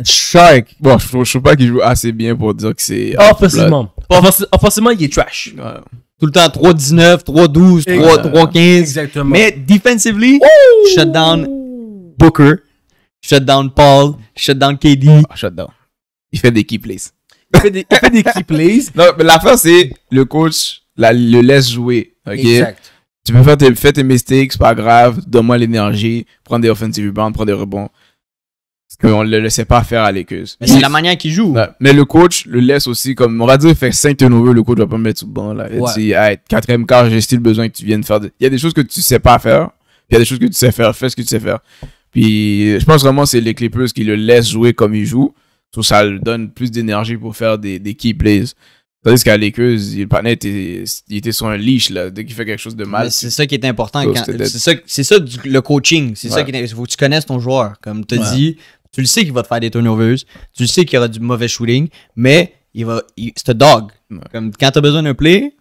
Shark. Bon, je, trouve pas qu'il joue assez bien pour dire que c'est. Offensivement. Ah, ah, Offensivement, ah, il est trash. Tout le temps 3-19, 3-12, 3-15. Exactement. Mais defensively, shutdown Booker, shutdown Paul, shutdown KD. shutdown. Il fait des key plays. Il fait des, key plays. Non, mais l'affaire, c'est le coach la, le laisse jouer. ok Exact. Tu peux faire tes, mistakes, tes mistakes, pas grave. Donne-moi l'énergie. Prends des offensive rebounds, prends des rebonds qu'on ne le laissait pas faire à l'équeuse. Mais c'est la manière qu'il joue. Mais le coach le laisse aussi, comme on va dire, fait 5 turnovers, le coach va pas me mettre tout bon banc. Là. Il dit, hey, quatrième quart, j'ai style besoin que tu viennes faire. Il y a des choses que tu sais pas faire, il y a des choses que tu sais faire, fais ce que tu sais faire. Puis je pense vraiment que c'est les Clippers qui le laissent jouer comme il joue. tout ça lui donne plus d'énergie pour faire des, des key plays. Tandis qu'à l'équeuse, le il était, il était sur un leash, là, dès qu'il fait quelque chose de mal. C'est ça qui est important. C'est ça, ça le coaching. C'est ça qu'il faut que tu connaisses ton joueur. Comme tu as dit, tu le sais qu'il va te faire des turnovers. Tu le sais qu'il y aura du mauvais shooting. Mais il va. C'est un dog. Comme quand t'as besoin d'un play,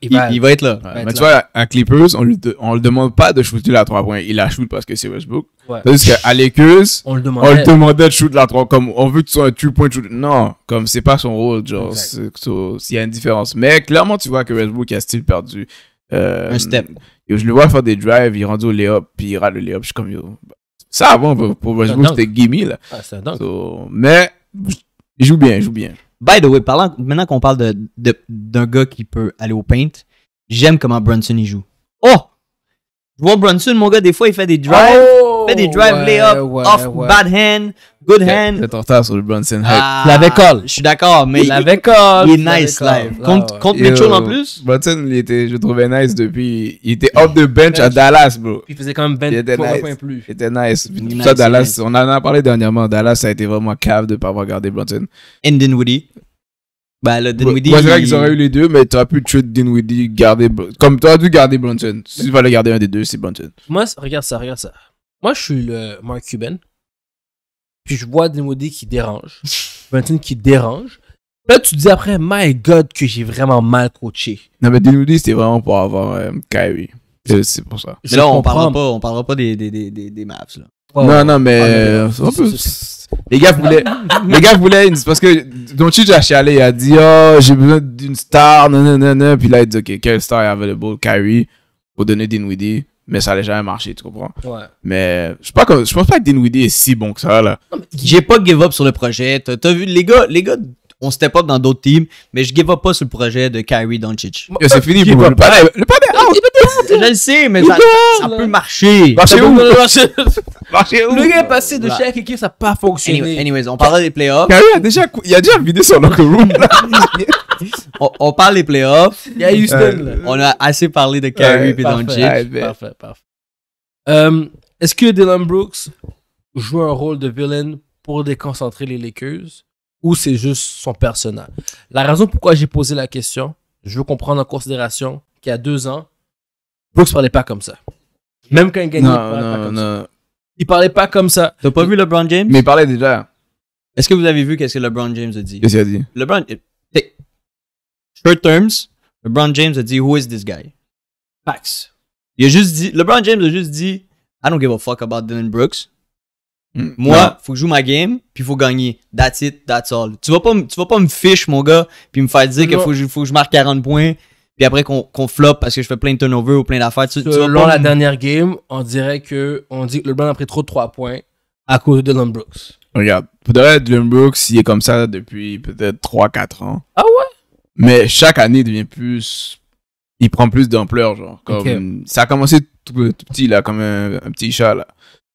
il, va, il, va, être là. tu vois, un Clippers, on, lui on le demande pas de shooter la 3 points. Il la shoot parce que c'est Westbrook. Ouais. Parce qu'à Lakers, on, le le demandait de shooter la 3 comme on veut que tu sois un 2 point shooter. Non, comme c'est pas son rôle, genre, s'il y a une différence. Mais clairement, tu vois que Westbrook a style perdu. Euh, un step. Je le vois faire des drives, il rendu au layup, puis il rate le layup. Je suis comme, yo, ça, avant, pour, moi, c'était gimme, là. Ah, mais, il joue bien, il joue bien. By the way, parlant, maintenant qu'on parle d'un de, gars qui peut aller au paint, j'aime comment Brunson, il joue. Oh! Je vois Brunson, mon gars, des fois, il fait des drives. Oh! fait des drive ouais, off bad hand, good hand. C'est en retard sur le Bronson. Hype. Ah, la Je suis d'accord, mais avait call. Il est nice live. Ah, contre, contre Mitchell en plus. Brunson, il était, je trouvais nice depuis. Il était off the bench, à Dallas, bro. il faisait quand même 20 nice. points plus. Il était nice. Dallas, on en a parlé dernièrement. Dallas, ça a été vraiment cave de ne pas avoir gardé Brunson. And Dinwiddie. Bah, le Dinwiddie. Moi, c'est vrai qu'ils auraient eu les deux, mais tu t'aurais pu trade Dinwiddie, garder. Comme t'aurais dû garder Brunson. Si tu vas le garder un des deux, c'est Brunson. Moi, regarde ça, regarde ça. Moi, je suis le Mark Cuban. Puis je vois des qui dérangent. Valentin qui dérange. Là, tu dis après, my god, que j'ai vraiment mal coaché. Non, mais Dinwiddie, c'était vraiment pour avoir euh, Kyrie. C'est pour ça. Mais là, on ne parlera pas, on parlera pas des, des, des, des, maps, là. non, non, mais. Ah, euh, les gars voulaient. les gars voulaient une. Parce que Donchich a chialé. Il a dit Oh, j'ai besoin d'une star. Non, non, non, Puis là, il dit Ok, quelle star est available Kyrie. Pour donner Dinwiddie mais ça n'allait jamais marcher, tu comprends? Ouais. Mais je pense, pense pas que Dinwiddie est si bon que ça, là. J'ai pas give up sur le projet. T'as vu, les gars, les gars on step up dans d'autres teams, mais je give up pas sur le projet de Kyrie Doncic. c'est fini, pour Le panier, le panier, Je le sais, mais ça, peut marcher. Marcher où? Marcher où? Le gars est passé de chaque équipe, ça n'a pas fonctionné. Anyways, on parlait des playoffs. Kyrie a déjà, il a déjà vidé son locker room, on, parle des playoffs. Il y a Houston. on a assez parlé de Kyrie et Doncic. Parfait, parfait. Euh, est-ce que Dylan Brooks joue un rôle de villain pour déconcentrer les Lakers ou c'est juste son personnage. La raison pourquoi j'ai posé la question, je veux comprendre en considération qu'il y a deux ans, Brooks ne parlait pas comme ça. Même quand il gagnait, non, il parlait non, pas comme non. ça. Il parlait pas comme ça. T'as pas vu LeBron James? Mais il parlait déjà. Est-ce que vous avez vu qu'est-ce que LeBron James a dit? Qu'est-ce qu'il a dit? LeBron, eh, short terms, LeBron James a dit, who is this guy? Facts. Il a juste dit, LeBron James a juste dit, I don't give a fuck about Dylan Brooks. Hmm. Moi, il faut que je joue ma game, puis faut gagner. That's it, that's all. Tu vas pas, tu vas pas me fiche, mon gars, puis me faire dire qu'il faut, faut que je marque 40 points, puis après qu'on flop parce que je fais plein de turnovers ou plein d'affaires. Tu, tu la dernière game, on dirait que on dit que LeBron a pris trop de 3 points à cause de Dylan Brooks. Regarde, peut-être Dylan Brooks, il est comme ça depuis peut-être 3-4 ans. Ah ouais? Mais chaque année, il devient plus. Il prend plus d'ampleur, genre. Ça a commencé tout, petit, là, comme un, un petit chat, là.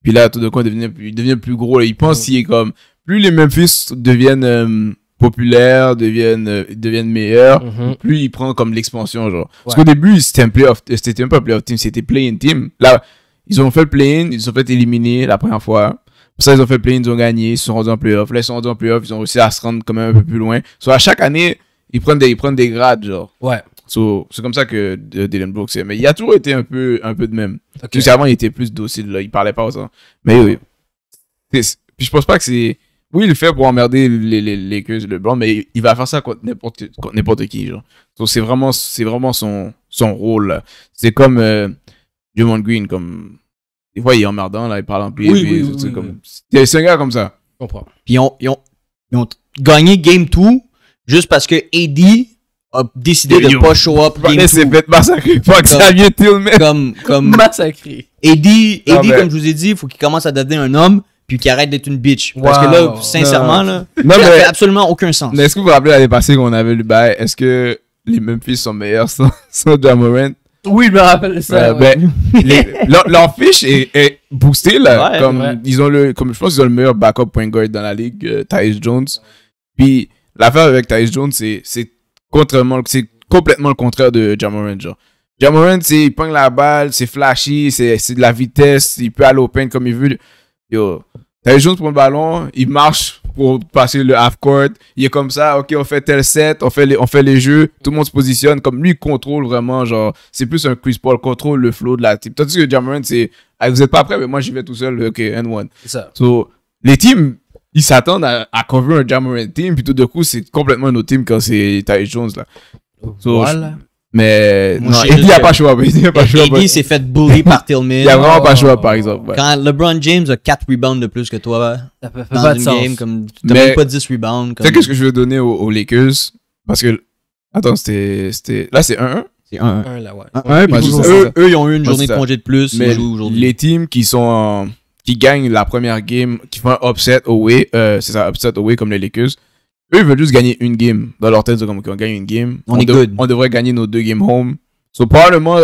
Puis là, tout de coup, il devient, plus gros. Là. Il pense qu'il est comme. Plus les Memphis deviennent euh, populaires, deviennent, euh, deviennent meilleurs, mhm. plus il prend comme l'expansion. genre. Parce qu'au début, c'était un peu C'était même team, c'était play-in team. Là, ils ont fait play-in, ils ont fait éliminer la première fois. Pour ça, ils ont fait play-in, ils ont gagné, ils sont rendus en play-off. Là, ils sont rendus en play-off, ils ont réussi à se rendre quand même un peu plus loin. Soit à chaque année, ils prennent des, ils prennent des grades, genre. Ouais. So, c'est comme ça que euh, Dylan Brooks est. Mais il a toujours été un peu, un peu de même. Okay. avant, il était plus docile, là. Il parlait pas autant. Mais oui. Puis je pense pas que c'est. Oui, il le fait pour emmerder les, les, les queues de LeBron, mais il va faire ça contre n'importe, contre n'importe qui, genre. c'est vraiment, c'est vraiment son, son rôle, C'est comme, euh, Green, comme. Des fois, il est emmerdant, là. Il parle en plus. comme... C'est un gars comme ça. Je comprends. Puis ils ont, ils ont gagné Game 2 juste parce que Eddie a décidé de pas show up Game c'est fait massacré par Xavier Tillman. Comme, comme... Massacré. Eddie, ah, Eddie ben. comme je vous ai dit, il faut qu'il commence à devenir un homme puis qu'il arrête d'être une bitch. Parce que là, sincèrement, là, ça fait absolument aucun sens. est-ce que vous vous rappelez l'année passée qu'on avait le bail, ben, est-ce que les Memphis sont meilleurs sans, sans Oui, je me rappelle ça. ben, leur, fiche est, boostée, comme, ils le, comme je pense qu'ils ont le meilleur backup point guard dans la ligue, euh, Tyus Jones. Puis l'affaire avec Tyus Jones, c'est Contrairement, c'est complètement le contraire de Jamorant, genre. c'est, il prend la balle, c'est flashy, c'est, de la vitesse, il peut aller au comme il veut. Yo, t'as les Jones pour le ballon, il marche pour passer le half-court, il est comme ça, ok, on fait tel set, on fait les, on fait les jeux, tout le monde se positionne, comme lui, contrôle vraiment, genre, c'est plus un Chris Paul, contrôle le flow de la team. Tandis que Jamorant, c'est, ah, vous êtes pas prêt, mais moi, j'y vais tout seul, ok, and one. C'est ça. So, les teams, ils s'attendent à, à un Jamarin team, puis tout de coup, c'est complètement un autre team quand c'est Ty Jones, là. voilà. mais non, il n'y a pas choix. Il n'y a pas choix. s'est fait bully par Tillman. Il n'y a vraiment pas choix, par exemple. Quand LeBron James a 4 rebounds de plus que toi, ça peut dans une game, comme tu n'as même pas 10 rebounds. Tu sais qu'est-ce que je veux donner aux, Lakers Parce que, attends, c'était. Là, c'est 1-1. C'est 1-1. là, ouais. Bah, eux, eux, ils ont eu une journée de congé de plus. Mais les teams qui sont qui gagnent la première game, qui font un upset away, euh, c'est ça, upset away comme les Lakers, eux, ils veulent juste gagner une game. Dans leur tête, comme qu'on gagne une game. On, est good. on devrait gagner nos deux games home. So, probablement,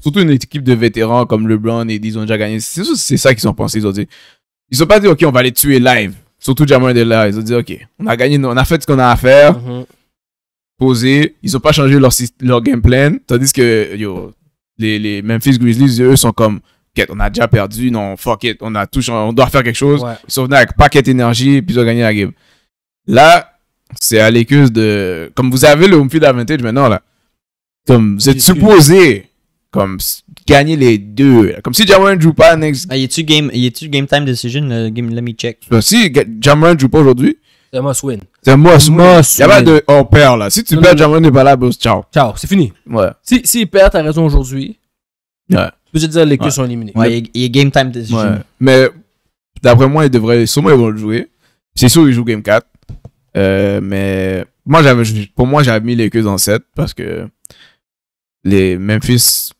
surtout une équipe de vétérans comme LeBron et ils ont déjà gagné. C'est ça qu'ils ont pensé. Ils ont dit, ils ont pas dit, OK, on va les tuer live. Surtout Jamal de là. Ils ont dit, OK, on a gagné, on a fait ce qu'on a à faire. poser mm-hmm. Posé. Ils ont pas changé leur, leur game plan. Tandis que, les, les Memphis Grizzlies, eux, sont comme, on a déjà perdu, non, fuck it, on a tout, on doit faire quelque chose. Ouais. Ils sont venus avec paquet d'énergie, puis ils ont gagné la game. Là, c'est à l'écuse de. Comme vous avez le home field advantage maintenant, là. Comme vous êtes supposé comme gagner les deux. Comme si Jamron ne joue pas next. Ah, y est-tu game, game, time decision? game, let me check. Bah, si Jamarin ne joue pas aujourd'hui. C'est un must win. C'est must, must. Il pas de. On perd là. Si tu perds, Jamron n'est pas là, boss. Ciao. Ciao, c'est fini. Ouais. Si, si il perd, t'as raison aujourd'hui. Ouais. Je veux dire, les queues sont éliminées Ouais, il est game time decision. Mais d'après moi, ils devraient sûrement ils vont le jouer. C'est sûr, ils jouent game 4. Euh, mais moi, pour moi, j'avais mis les queues en 7 parce que les Memphis,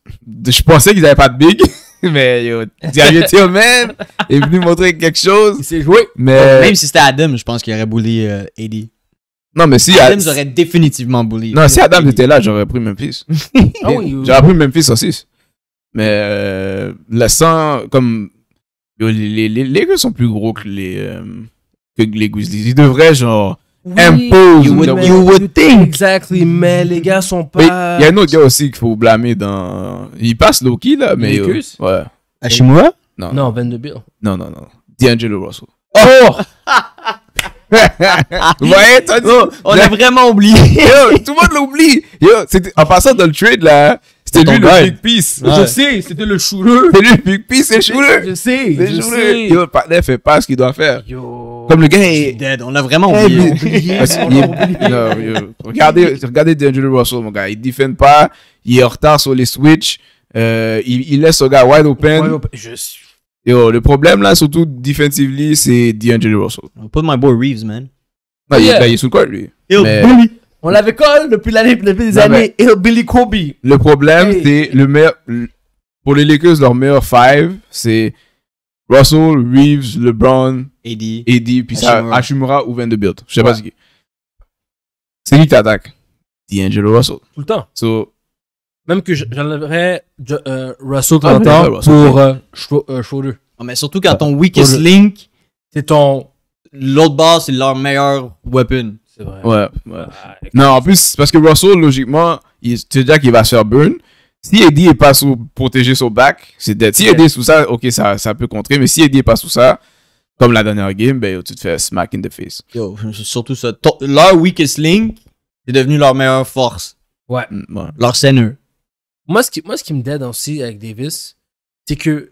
je pensais qu'ils n'avaient pas de big. mais yo, Xavier Tillman est venu montrer quelque chose. Il s'est joué. Mais... Même si c'était Adam, je pense qu'il aurait bully Eddie. Euh, non, mais si. Adam j'aurais définitivement bully. Non, si Adam était là, j'aurais pris Memphis. Ah j'aurais pris Memphis aussi. Mais euh, sang, comme. Les, les, les, gars sont plus gros que les. Euh, que les Grizzlies. Ils devraient, genre. Oui, impose. You would, think. Exactly, mais les gars sont pas. Il y a un autre gars aussi qu'il faut blâmer dans. Il passe Loki, là, mais. ouais. Hashimura Non. Non, Vanderbilt. Non, non, non. D'Angelo Russell. Oh! ouais, voyez oh, on a vraiment oublié. tout le monde l'oublie. en passant dans le trade, là, c'était lui le Big Piece. Je sais, c'était le chouleux. C'est lui le Big Piece, c'est le chouleux. Je sais, je sais. Yo, le partner fait pas ce qu'il doit faire. Yo. Comme le gars est... Dead, on l'a vraiment oublié. Regardez, regardez D'Angelo Russell, mon gars. Il défend pas, il est en retard sur les switch. Euh, il, laisse ce gars wide open. Yo, le problème là, surtout defensively, c'est D'Angelo Russell. put my boy Reeves, man. Non, il, est sous le court, lui. Yo, Mais... On l'avait call depuis l'année, depuis des années. Et Billy Kobe. Le problème, c'est le meilleur. Pour les Lakers, leur meilleur five, c'est Russell, Reeves, LeBron, Eddie, Eddie puis ça Hashimura ou Vanderbilt. Je sais pas ce qui. C'est lui qui t'attaque? D'Angelo Russell. Tout le temps. même que j'enlèverais euh, Russell le ah, temps pour show euh, euh, mais surtout quand ton weakest link, c'est ton. L'autre bas, c'est leur meilleur weapon. Ouais. Ah, non, en plus, parce que Russell, logiquement, il, tu déjà qu'il va se faire burn. Si Eddie n'est pas sous, protégé sur back, c'est dead. Si Eddie est sous ça, ok, ça, ça peut contrer, mais si Eddie n'est pas sous ça, comme la dernière game, ben, tu te fais smack in the face. Yo, surtout ça. leur weakest link, est devenu leur meilleure force. Mm, ouais. Leur center Moi, ce qui, moi, ce qui me dead aussi avec Davis, c'est que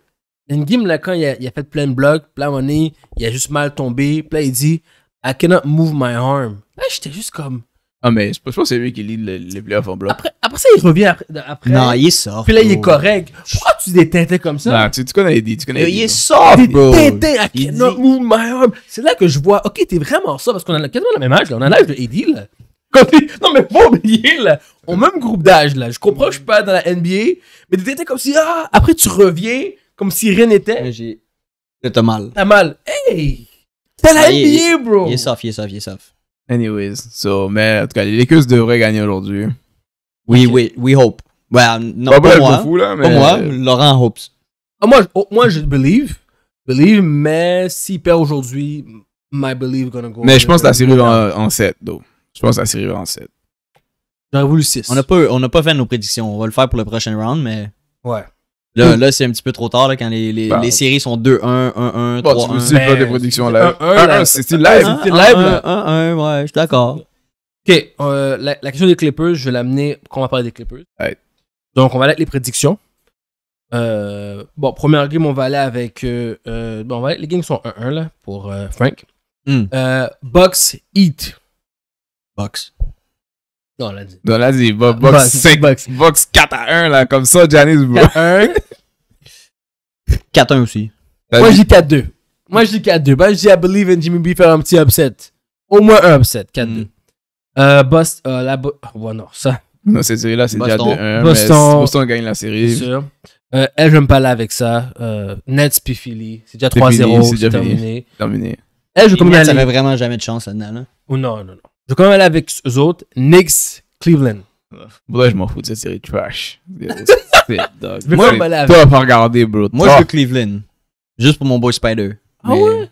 une game là, quand il a, fait plein de blocs, plein de money, il a juste mal tombé, plein il dit I cannot move my arm. Là, eh, j'étais juste comme. Ah, mais je pense que c'est lui qui lit les, les playoffs en bloc. Après, ça, il revient après. non, il sort. Puis là, il est correct. Pourquoi tu détintais comme ça? Non, tu, connais Eddie. Tu connais il est soft, bro. il est cannot move my arm. C'est là que je vois, ok, t'es vraiment ça parce qu'on a quasiment le même âge, On a l'âge de Eddie, là. Non, mais faut oublier, là. Au même groupe d'âge, là. Je comprends que je suis pas dans la NBA, mais t'étais comme si, ah, après tu reviens comme si rien n'était. J'ai. T'as mal. T'as mal. Hey! c'est la NBA, bro! Il est soft, il est soft, il est soft. Anyways, so, mais en tout cas, les Lakers devraient gagner aujourd'hui. Oui, oui, we hope. Well, non, pas, pas moi. Fou, là, moi, Laurent hopes. Ah, moi, oh, moi, je believe. Believe, mais s'il perd aujourd'hui, my believe gonna go. Mais je pense que la série va en, 7, though. Je pense que la série va en 7. J'aurais voulu 6. On n'a pas, pas fait nos prédictions. On va le faire pour le prochain round, mais. Ouais. Là, c'est un petit peu trop tard quand les, bah, séries sont 2-1, 1-1, 3-1. C'est tu pas des prédictions live. 1-1, ah, c'est live. 1-1, ouais, je suis d'accord. Ok, euh, la, question des Clippers, je vais l'amener quand on va parler des Clippers. Donc, on va aller avec les prédictions. Euh, bon, première game, on va aller avec. Euh, euh bon, on va aller, les games sont 1-1 là pour Frank. Box, hmm. Bucks, Eat. Bucks. Non, là, box, box box. 4 à 1, là, comme ça, Janice. 4 à 1. 4 à 1 aussi. Moi, j'ai 4 2. Moi, j'ai 4 2. Moi, j'ai I believe in Jimmy B faire un petit upset. Au moins un upset, 4 2. Hmm. Euh, Boston, euh, la oh, non, ça. Non, cette série-là, c'est déjà 2-1. Boston, Boston gagne la série. C'est sûr. Euh, elle, je me pas là avec ça. Euh, Nets puis c'est déjà 3-0. C'est terminé. terminé. Elle, je vais comme aller. Ça vraiment jamais de chance là Ou non, non, non. Je vais quand même aller avec eux autres. Knicks, Cleveland. je m'en fous de cette série trash. C'est Moi, je vais regarder, bro. Moi, je Cleveland. Juste pour mon boy Spider. Ah ouais?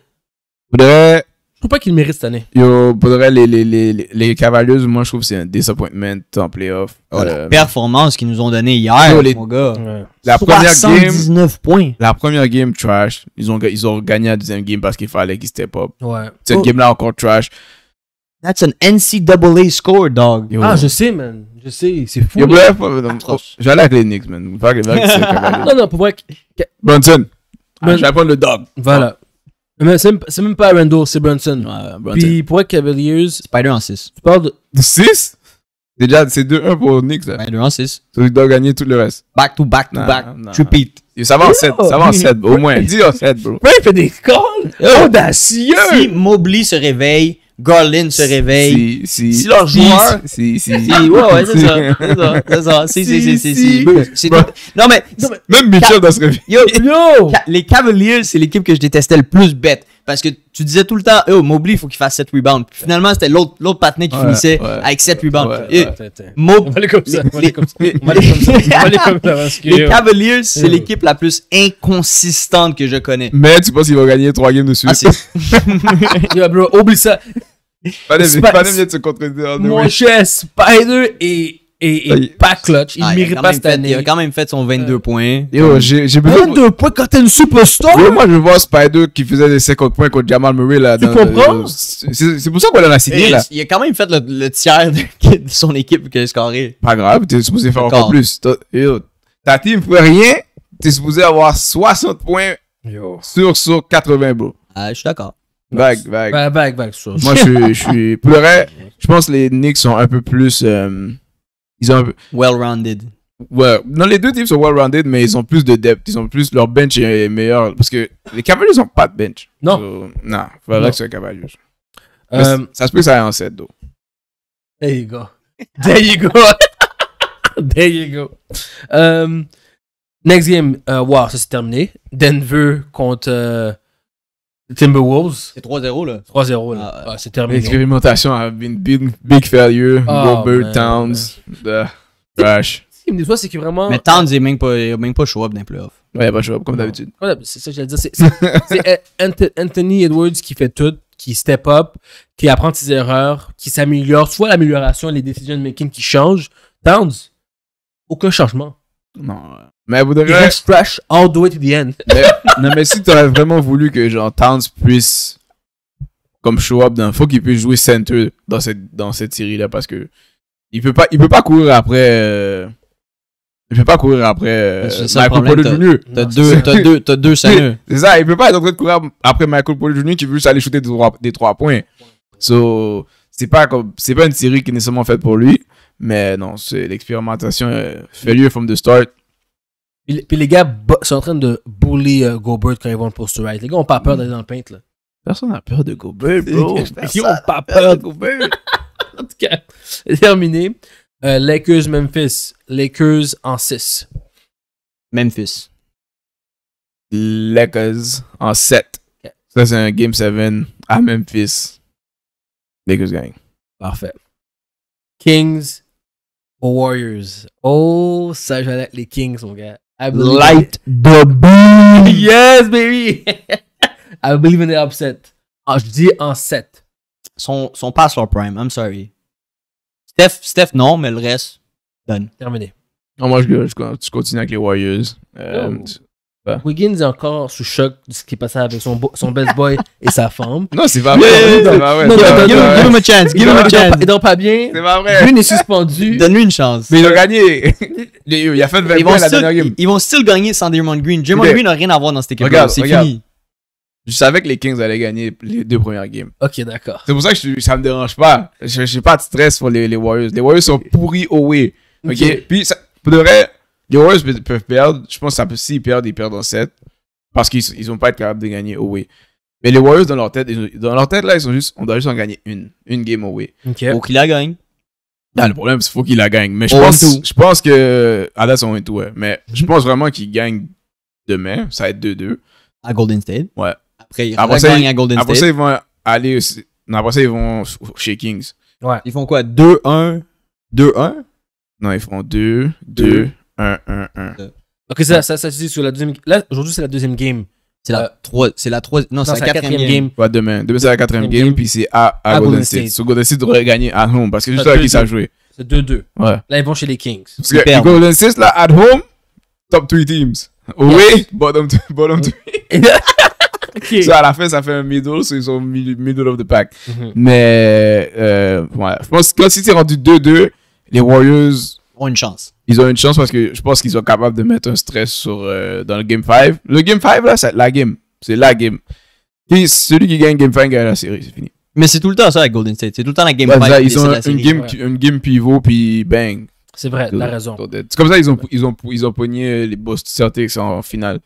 Je Je trouve pas qu'il mérite cette année. Yo, les, Cavaliers, moi, je trouve que c'est un disappointment en playoff. La oh performance qu'ils nous ont donnée hier, mon gars. la première game, points. la première game trash. Ils ont, gagné la deuxième game parce qu'il fallait qu'ils step up. Ouais. Cette oh. game-là encore trash. That's an NCAA score, dog. Ah, je sais, man. Je sais, c'est fou. Euh, oh, j'allais avec les Knicks, man. les Non, non, pour Brunson. Brun... Ah, le dog. Voilà. c'est même, pas Randall, c'est Brunson. Ouais, Brunson. Puis pour Cavaliers. Spider en 6. Tu parles de. 6 Déjà, c'est 2-1 pour Knicks. Spider en 6. So, il doit gagner tout le reste. Back to back to back. Nah. Repeat. Ça va en 7. 7, au moins. 10 en 7, bro. Ouais, il fait des calls oh, audacieux. Si Mobley se réveille Garlin se réveille. Si, leur joueur. Si, si, Ouais, ouais, c'est ça. C'est ça. C'est ça. Si, si, si, si. même Mitchell dans ce réveil Yo, yo! Les Cavaliers, c'est l'équipe que je détestais le plus bête parce que tu disais tout le temps, oh, Mobley, il faut qu'il fasse 7 rebounds. finalement, c'était l'autre, l'autre patiné qui finissait avec 7 rebounds. Ouais, On comme ça. Les Cavaliers, c'est l'équipe la plus inconsistante que je connais. Mais tu penses qu'ils vont gagner 3 games de suite? Ah, bro, oublie ça. Pas de de se contredire. Mon chef, Spider et et, ah, pas clutch. Il ne mérite pas cette année. Il a quand même fait son 22 points. Yo, j'ai, 22 points quand t'es une superstar. moi, je vois Spider qui faisait des 50 points contre Jamal Murray. Là, tu dans, comprends? c'est, pour ça qu'on l'a signé. Là. Il a quand même fait le, tiers de, son équipe qui a scoré. Pas grave, t'es supposé faire encore plus. Yo, ta team fait rien. T'es supposé avoir 60 points sur, sur 80, bro. Ah, je suis d'accord. Vague, vague. Vague, vague, Moi, je suis. Pour je pense que les Knicks sont un peu plus. Euh, ils ont un peu... Well-rounded. Ouais. Non, les deux types sont well-rounded, mais ils ont plus de depth. Ils ont plus... Leur bench est meilleur. Parce que les Cavaliers n'ont pas de bench. Non. non nah, il faudrait que ce Cavaliers. Euh, ça se peut que ça aille en 7, though. There you go. There you go. There you go. Um, next game, uh, wow, ça s'est terminé. Denver contre euh, Timberwolves. C'est 3-0, là. 3-0, là. Ah, ah, c'est terminé. L'expérimentation a been big, big failure. Robert ah, Towns. crash. The Rush. Ce qui me déçoit, c'est que vraiment. Mais Towns, il n'est même pas, même pas show up dans les playoffs. Ouais, il pas show up, comme d'habitude. C'est ça que j'allais dire. C'est euh, Anthony Edwards qui fait tout, qui step up, qui apprend ses erreurs, qui s'améliore. Tu vois l'amélioration, les décisions de making qui changent. Towns, aucun changement. Non. Mais vous devriez. Fresh, all the to the end. Mais, non, mais si t'aurais vraiment voulu que genre Towns puisse comme show up il faut qu'il puisse jouer center dans cette dans cette série là parce que il peut pas il peut pas courir après. Euh, il peut pas courir après euh, Michael Porter Jr. T'as deux, deux, t'as deux C'est ça, il peut pas être en train de courir après Michael Porter Jr. qui veut juste aller shooter des trois, des trois points. So, c'est pas pas une série qui est nécessairement faite pour lui, mais non, l'expérimentation, euh, fait lieu from the start, puis, les gars sont en train de bully euh, Gobert quand ils vont le post-right. Les gars ont pas peur mm. d'aller dans le paint, là. Personne n'a peur de Gobert, bro. Ils ont pas peur de Gobert. en tout cas, terminé. Euh, Lakers, Memphis. Lakers en 6. Memphis. Lakers en 7. Ça, c'est un Game 7 à Memphis. Lakers gang Parfait. Kings ou Warriors. Oh, ça, j'allais les Kings, mon gars. I Light the beam. Yes, baby. I believe in the upset. Ah, je dis en 7. son son pas leur prime. I'm sorry. Steph, Steph, non, mais le reste, done Terminé. Non, moi, je, je, je continue avec les Warriors. Oh. Wiggins est encore sous choc de ce qui est passé avec son, best boy et sa femme. Non, c'est pas vrai. give him a chance. Give him a chance. Il dort pas bien. C'est pas vrai. Green est suspendu. Donne-lui une chance. Mais il a gagné. il a fait 20 points la dernière game. Ils vont still gagner sans Diamond Green. Diamond Green n'a rien à voir dans cette équipe Regarde, C'est fini. Je savais que les Kings allaient gagner les deux premières games. Ok, d'accord. C'est pour ça que ça me dérange pas. Je n'ai pas de stress pour les, Warriors. Les Warriors sont pourris au way. Ok. Puis, ça, pour de vrai, les Warriors peuvent perdre. Je pense que s'ils perdent, ils perdent en 7. Parce qu'ils ne vont pas être capables de gagner away. Mais les Warriors, dans leur tête, dans leur tête là, ils sont juste, on doit juste en gagner une. Une game away. Okay. Faut qu'il la gagne. Non, ah, le problème, c'est qu'il faut qu'il la gagne. Mais je pense, je pense que. Ah sont tout, Mais je mhm. pense vraiment qu'il gagne demain. Ça va être 2-2. À Golden State. Ouais. Après, ils gagnent à Golden State. Après ça, ils vont aller. après ça, ils vont chez Kings. Ouais. Ils font quoi 2-1 2-1 Non, ils font 2, 2, 1, 1, 1. Ok, ça, ça, ça se dit sur la deuxième. Là, aujourd'hui, c'est la deuxième game. C'est la, euh, c'est la non, non c'est la, quatrième, game. demain. Demain, c'est la quatrième game, game. puis c'est à, Golden State. Golden State devrait gagner à home, parce que c'est juste là qu'ils savent joué. C'est 2-2. Ouais. Là, ils vont chez les Kings. Parce que Golden State, là, at home, top 3 teams. Oui, bottom 3. Bottom okay. so, à la fin, ça fait un middle, ils sont middle of the pack. Mm-hmm. Mais, euh, voilà. Je pense que si c'est rendu 2-2, les Warriors ont une chance ils ont une chance parce que je pense qu'ils sont capables de mettre un stress sur, euh, dans le Game 5. Le Game 5, là, c'est la game. C'est la game. celui qui gagne Game 5 gagne la série, c'est fini. Mais c'est tout le temps ça avec Golden State. C'est tout le temps la Game 5. ils ont une, game, une game pivot, puis bang. C'est vrai, t'as raison. C'est comme ça ils ont, ils, ont, ils ont pogné euh, les Boston Celtics en finale.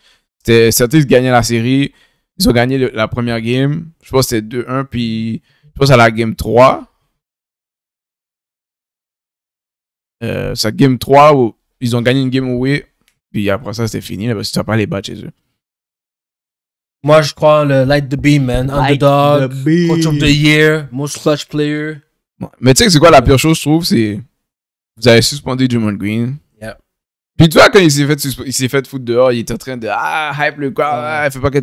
Celtics gagnaient la série. Ils ont gagné la première game. Je pense que c'était 2-1, puis je pense à la game 3. Euh, game 3, où ils ont gagné une game away, puis après ça, c'était fini, là, parce que tu ça pas les battre chez eux. Moi, je crois le Light the Beam, man. Underdog, Coach of the Year, Most Clutch Player. Mais tu sais, c'est quoi la pire chose, je trouve, c'est vous avez suspendu Jumon Green. Puis tu vois, quand il s'est fait, il s'est fait foutre dehors, il était en train de ah, hype le quoi, ah, fait pas qu'il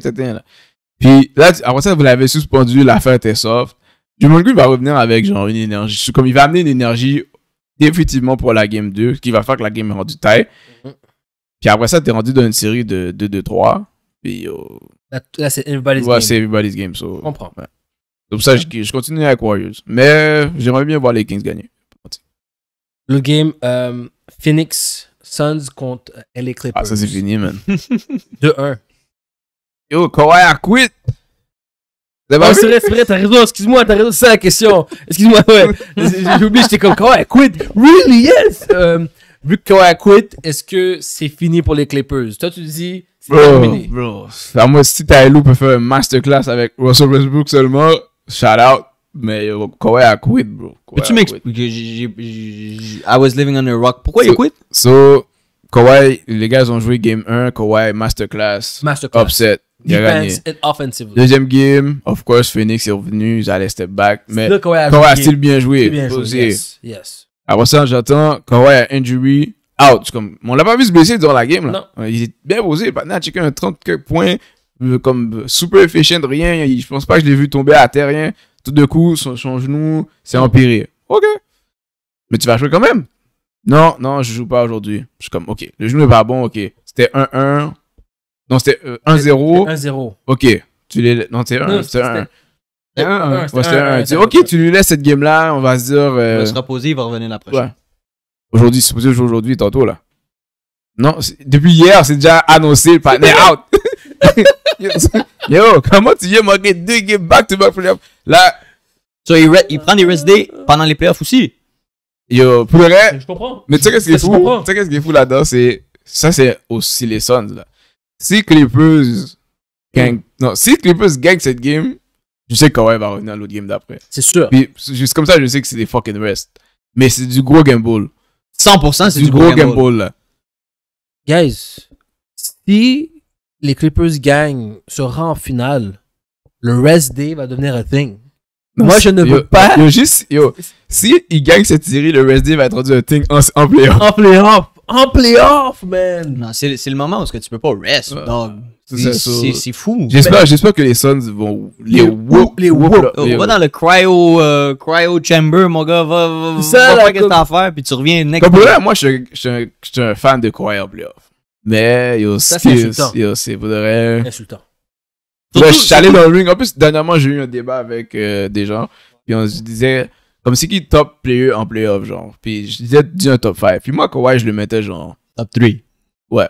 Puis là, après ça, vous l'avez suspendu, l'affaire était soft. Draymond Green va revenir avec genre une énergie, comme il va amener une énergie définitivement pour la game 2, ce qui va faire que la game est rendue taille. Mhm. Puis après ça, t'es rendu dans une série de 2-2-3. Puis. Oh... Là, c'est everybody's game. Ouais, c'est everybody's game. So... Je comprends. Donc ça, je, continue avec Warriors. Mais euh, j'aimerais bien voir les Kings gagner. Le game, euh, Phoenix Suns contre euh, LA Clippers. Ah, ça c'est fini, man. 2-1. Yo, Kawhi a quit! C'est vrai, c'est vrai, t'as raison, excuse-moi, t'as raison, c'est ça la question. Excuse-moi, ouais. J'ai oublié, j'étais comme Kawhi quit. Really, yes! Euh, vu que Kawhi quit, est-ce que c'est fini pour les Clippers? Toi, tu dis, c'est terminé. Bro, à moi, si Tyloo peut faire un masterclass avec Russell Westbrook seulement, shout out. Mais euh, Kawhi a quitté, bro. mais tu m'expliques, I was living on a rock. Pourquoi il a quit? So, Kawhi, les gars ont joué Game 1, Kawhi Masterclass, masterclass. Upset. Deuxième game, of course, Phoenix est revenu, ils allaient step back. Mais Kawhi a bien joué. Bien joué. Yes. yes. Après ça, j'attends, Kawhi a injury, out. Comme, on l'a pas vu se blesser durant la game. Là. Euh, il est bien posé. Maintenant, checké un 30 points, euh, comme euh, super efficient, rien. Je ne pense pas que je l'ai vu tomber à terre, rien. Tout de coup, son, genou c'est empiré. Ok. Mais tu vas jouer quand même. Non, non, je ne joue pas aujourd'hui. Je suis comme, ok, le genou n'est pas bon, ok. C'était 1-1, non, c'était 1-0. 1-0. Ok. Tu Non, c'était 1. C'est 1. Ok, tu lui laisses cette game-là, on va se dire. Euh, il va se reposer, il va revenir la prochaine. Aujourd'hui, c'est possible aujourd'hui, tantôt, là. Non, depuis hier, c'est déjà annoncé, le partner out. Yo, comment tu viens manquer deux games back-to-back pour Là. So, il, il prend des rest days pendant les playoffs aussi. Yo, pour vrai Je comprends. Mais tu sais qu'est-ce qui est fou? Tu sais qu'est-ce qui est fou là-dedans? C'est. Ça, c'est aussi les sons, là si Clippers gagne, mm. non, si Clippers gagne cette game, je sais que va revenir à l'autre game d'après. C'est sûr. Puis, juste comme ça, je sais que c'est des fucking rest. Mais c'est du gros game ball. 100% c'est du, gros, gros game, Guys, si les Clippers gagnent, se rend en finale, le rest day va devenir un thing. Moi, je ne veux pas. Yo, juste, yo, si ils gagnent cette série, le rest day va être un thing en, en playoff. En playoff en playoff, man. Non, c'est le moment où ce que tu peux pas rest, C'est fou. J'espère j'espère que les Suns vont les whoop les whoop. Va dans le cryo euh, cryo chamber, mon gars, va va faire qu'est-ce que t'as à faire puis tu reviens next. Comme moi je suis un fan de cryo playoff. Mais yo c'est yo c'est pour de vrai. Insultant. Je suis allé dans le ring. En plus, dernièrement, j'ai eu un débat avec euh, des gens. Puis on se disait, comme c'est qui top player en playoff, genre. Puis je disais, dis un top 5. Puis moi, Kawhi, je le mettais genre. Top 3. Ouais.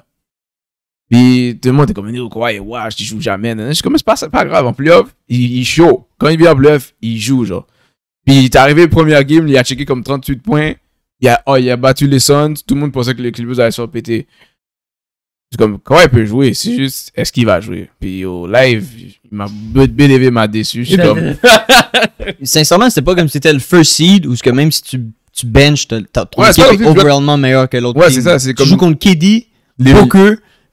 Puis tout le monde est comme, il Kawhi, wesh, joue jamais. Je suis comme, c'est pas, grave. En playoff, il, est chaud. Quand il vient en bluff, il joue, genre. Puis il est arrivé, première game, il a checké comme 38 points. Il a, oh, il a battu les Suns. Tout le monde pensait que les Clippers allaient se faire péter. C'est comme, comment il peut jouer? C'est juste, est-ce qu'il va jouer? Puis au live, il m'a élevé, m'a déçu. Je comme. Sincèrement, c'était pas comme si c'était le first seed ou que même si tu, tu benches, t'as ton ouais, équipe est meilleur que l'autre. Ouais, c'est ça. C'est comme. Tu joues contre KD, les...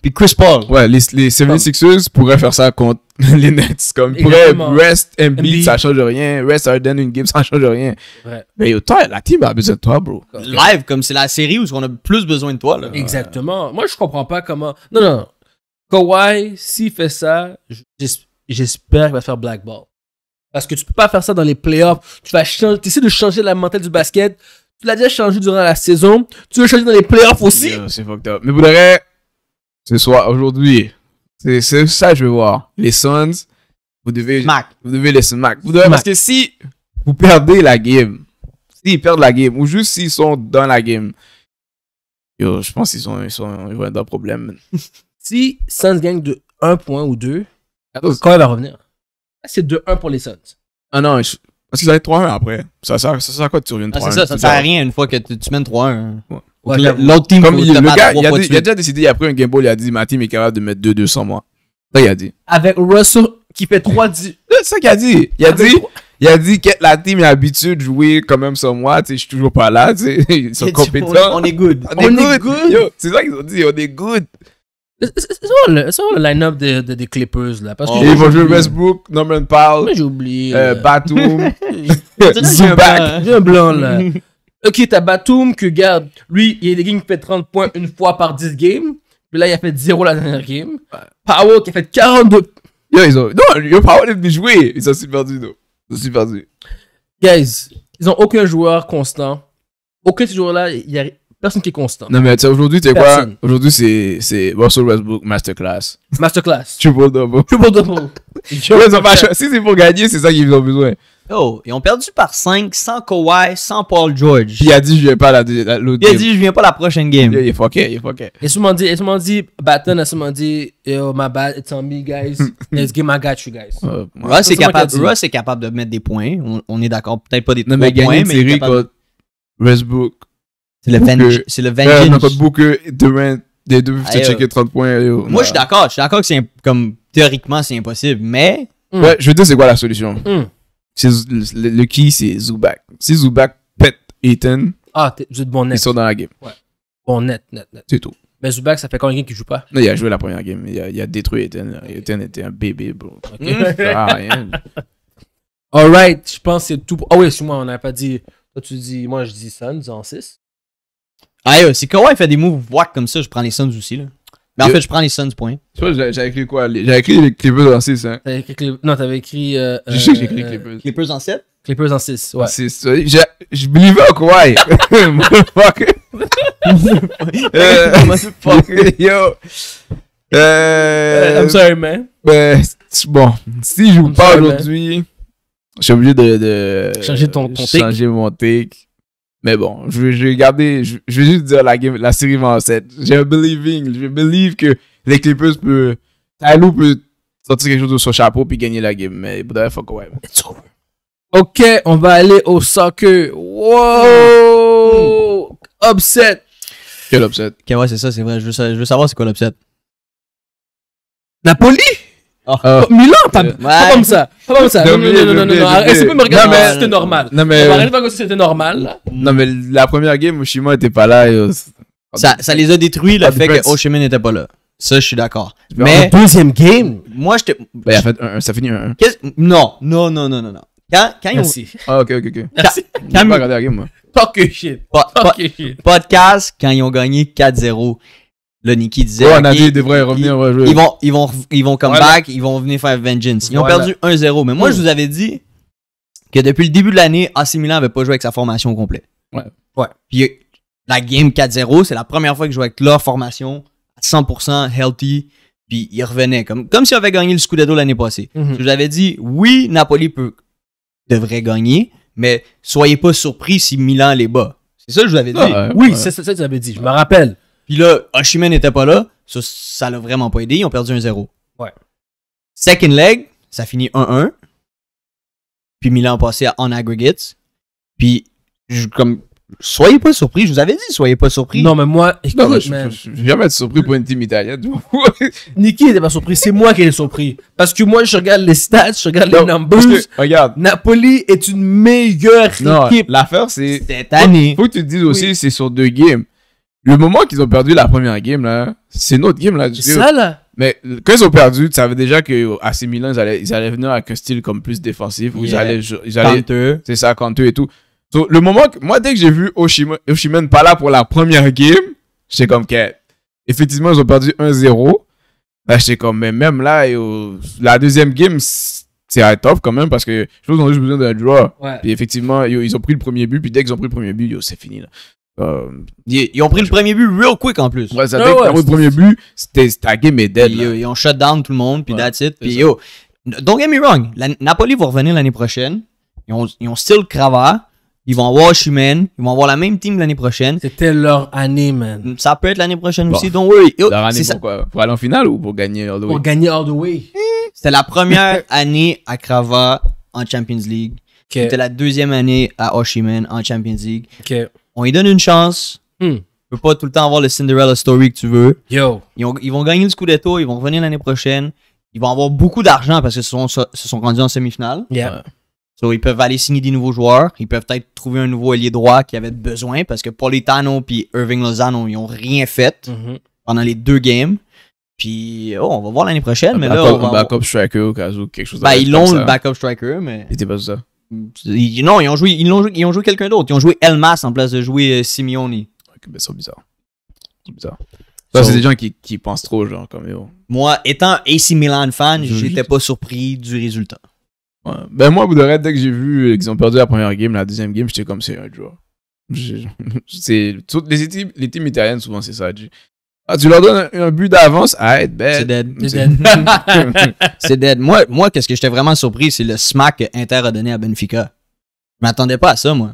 Puis Chris Paul. Ouais, les, 76ers pourraient faire ça contre les Nets. Comme, pourraient rest Embiid, ça change rien. Rest Arden, une game, ça change rien. Mais toi, la team a besoin de toi, bro. Live, comme c'est la série où on a plus besoin de toi. Là. Exactement. Moi, je comprends pas comment. Non, non. Kawhi, s'il fait ça, j'espère qu'il va faire black ball. Parce que tu peux pas faire ça dans les playoffs. Tu vas changer, essaies de changer la mentalité du basket. Tu l'as déjà changé durant la saison. Tu veux changer dans les playoffs aussi. c'est fucked up. Mais vous devriez ce soir, aujourd'hui, c'est ça que je veux voir. Les Suns, vous devez. Vous devez les smack. Parce que si vous perdez la game, s'ils perdent la game, ou juste s'ils sont dans la game, je pense qu'ils sont, ils vont être problème. si Suns gagne de 1 point ou 2, quand il va revenir ah, C'est 2-1 pour les Suns. Ah non, je, parce qu'ils allaient 3-1 après. Ça sert à quoi tu reviens 3-1 ah, ça, ça sert à rien une fois que tu, tu mènes 3-1. Ouais. L'autre team, il, le gars, il a, il a, déjà décidé après un Game Ball, il a dit ma team est capable de mettre 2-2 sans moi. Ça, il a dit. Avec Russell qui fait 3 10 C'est ça qu'il a dit. Il a dit. Il a dit que la team est habituée de jouer quand même sans moi, tu sais, je suis toujours pas là, tu ils sont compétents. On, est good. On, est good. C'est ça qu'ils ont dit, on est good. C'est ça le line-up des Clippers, là. Parce que oh, ils vont jouer Westbrook, Norman Powell. j'ai oublié. Euh, Batum. Zubac. J'ai un blanc, là. Ok, t'as Batum que, garde, lui, il a des games qui fait 30 points une fois par 10 games. Puis là, il a fait 0 la dernière game. Power, qui a fait 42. Yo, Non, Power, il est venu jouer. Ils ont superdu, perdu, non. Ils ont perdu. Guys, ils ont aucun joueur constant. Aucun de ces joueurs-là, il y a personne qui est constant. Non, mais aujourd'hui, tu sais quoi Aujourd'hui, c'est Russell Westbrook Masterclass. Masterclass. Triple double. Triple double. si c'est pour gagner, c'est ça qu'ils ont besoin. Oh, ils ont perdu par 5 sans Kawhi, sans Paul George. il a dit je viens pas l'autre la, game. Il a dit je viens pas la prochaine game. Il est fucké, il est fucké. Et souvent dit, et souvent dit, Batten a souvent dit yo my bad, it's on me guys, let's game I got you guys. Euh, Russ, est capable, Russ est capable de mettre des points. On, est d'accord, peut-être pas des non, mais points, mais il est Westbrook. C'est le vengeance. C'est le euh, vengeance. on a pas Booker, des deux, tu checker 30 points. moi je suis d'accord, je suis d'accord que c'est comme théoriquement c'est impossible, mais. Ouais, je veux dire c'est quoi la solution. Hmm. Le, le key, c'est Zubac. Si Zubac pète Ethan, ah, sort Ils sont dans la game. Ouais. Bon net, net, net. C'est tout. Mais Zubac, ça fait combien de games qu'il joue pas Non, il a joué la première game. Il a, détruit Ethan. Ethan était un bébé, bro. Okay. rien. Alright, je pense que c'est tout. Ah oh, oui, excuse-moi, on n'avait pas dit. Toi, tu dis, moi, je dis Suns en 6. Ah, ouais, si il fait des moves wack comme ça, je prends les Suns aussi, là. Mais en fait, je prends les Suns points. J'avais écrit quoi J'avais écrit les Clippers en 6. Hein. T'avais écrit Non, t'avais écrit. Euh, je sais que j'ai écrit euh, Clippers. Clippers en 7 Clippers en 6, ouais. 6. Je, je believais en Kawhi. Motherfucker. Euh, euh, motherfucker. Yo. Euh, I'm sorry, man. Ben, bon, si je vous parle aujourd'hui, je suis obligé de, de. Changer ton, ton Changer mon take. Mais bon, je vais, je garder, je, vais juste dire la, game, la série va en 7. J'ai un believing, je believe que les Clippers peut, Tyloo peut sortir quelque chose de son chapeau puis gagner la game. Mais pour fuck away. Ok, on va aller au soccer. Wow! Upset! Quel upset? Ok, ouais, c'est ça, c'est vrai. Je veux, je veux savoir c'est quoi l'upset. Napoli? Oh. Euh, oh, Milan, pas, euh, pas, comme ça. Pas comme ça. Non, non, non, non, non, Arrête, c'est me regarder si c'était normal. Non, mais. Arrête pas comme si c'était normal. Non, mais la première game, Shima était pas là. Euh, ça, ça les a détruits, le ah, fait que Oshima n'était pas là. Ça, je suis d'accord. Mais. En deuxième game? Moi, j'étais. Ben, ça finit un. Non, non, non, non, non, non. Quand, quand Merci. ils ont. Ah, ok, ok, ok. Merci. Quand, pas regardé la game, moi. Talk shit. Podcast, quand ils ont gagné 4-0. Le Nikki disait. ils revenir vont, ils vont, ils vont come back, ils vont venir faire Vengeance. Ils ont perdu 1-0. Mais moi, je vous avais dit que depuis le début de l'année, AC Milan n'avait pas joué avec sa formation complète. Ouais. Ouais. Puis la game 4-0, c'est la première fois que je avec leur formation à 100% healthy. Puis ils revenaient comme, comme si avait gagné le Scudetto l'année passée. Mhm. Je vous avais dit, oui, Napoli peut, devrait gagner, mais soyez pas surpris si Milan les bat. C'est ça que je vous avais dit. oui, c'est ça que tu avais dit. Je me rappelle. Puis là, Oshima n'était pas là. Ça, ça l'a vraiment pas aidé. Ils ont perdu un 0 Ouais. Second leg, ça finit 1-1. Puis Milan a passé en aggregate, Puis, comme, soyez pas surpris. Je vous avais dit, soyez pas surpris. Non, mais moi, je, ne vais jamais être surpris pour une team italienne. Niki n'était pas surpris. C'est moi qui est surpris. Parce que moi, je regarde les stats, je regarde les numbers. regarde. Napoli est une meilleure non, équipe. L'affaire, c'est. Cette année. Faut, que tu te dises aussi, c'est sur deux games le moment qu'ils ont perdu la première game, là, c'est notre game, là. C'est ça, là. Mais quand ils ont perdu, tu savais déjà qu'à euh, ces Milan, ils allaient, venir avec un style comme plus défensif, où ils allaient. c'est ça, eux et tout. le moment, que, moi, dès que j'ai vu Oshimen, pas là pour la première game, j'étais comme qu'effectivement, Effectivement, ils ont perdu 1-0. Là, j'étais comme, mais même là, la deuxième game, c'est top quand même parce que je pense qu'ils ont juste besoin d'un draw. Et effectivement, ils ont pris le premier but, puis dès qu'ils ont pris le premier but, c'est fini. Là. Euh, ils, ont pris le premier but real quick en plus. Ouais, ça ah que le premier but, c'était la game est dead. Euh, ils, ont shut down tout le monde, puis that's it. Puis yo, don't get me wrong, la, Napoli va revenir l'année prochaine. Ils ont, ils ont still Krava. Ils vont avoir Schumann. Ils vont avoir la même team l'année prochaine. C'était leur année, man. Mm, ça peut être l'année prochaine aussi. Donc, oui. Leur année pour quoi Pour aller en finale ou pour gagner All the Way Pour gagner All the Way. C'était la première année à Crava en Champions League. C'était la deuxième année à Oshimen en Champions League. ok on lui donne une chance. On hmm. ne peux pas tout le temps avoir le Cinderella story que tu veux. Yo. Ils, vont gagner le Scudetto, ils vont revenir l'année prochaine. Ils vont avoir beaucoup d'argent parce que se sont, se sont rendus en semi-finale. ils peuvent aller signer des nouveaux joueurs. Ils peuvent peut-être trouver un nouveau allié droit qui avait besoin parce que Paulitano et Irving Lozano, ils ont rien fait mm-hmm. pendant les deux games. Puis, oh, on va voir l'année prochaine. Mais là, on backup striker au cas où quelque chose. Ben, ils l'ont le backup striker, mais. Il pas ça non, ils ont joué, ils ont joué, quelqu'un d'autre. Ils ont joué Elmas en place de jouer euh, Simeone. ben c'est bizarre. C'est bizarre. Ça, c'est des gens qui, qui, pensent trop, genre, comme yo. Moi, étant AC Milan fan, j'étais pas surpris du résultat. Ben, moi, vous dès que j'ai vu qu'ils ont perdu la première game, la deuxième game, j'étais comme c'est un joueur. les, les teams italiennes, souvent, c'est ça. Ah, tu leur donnes un, but d'avance. Ah, c'est dead. C'est dead. Moi, qu'est-ce que j'étais vraiment surpris, c'est le smack que Inter a donné à Benfica. Je m'attendais pas à ça, moi.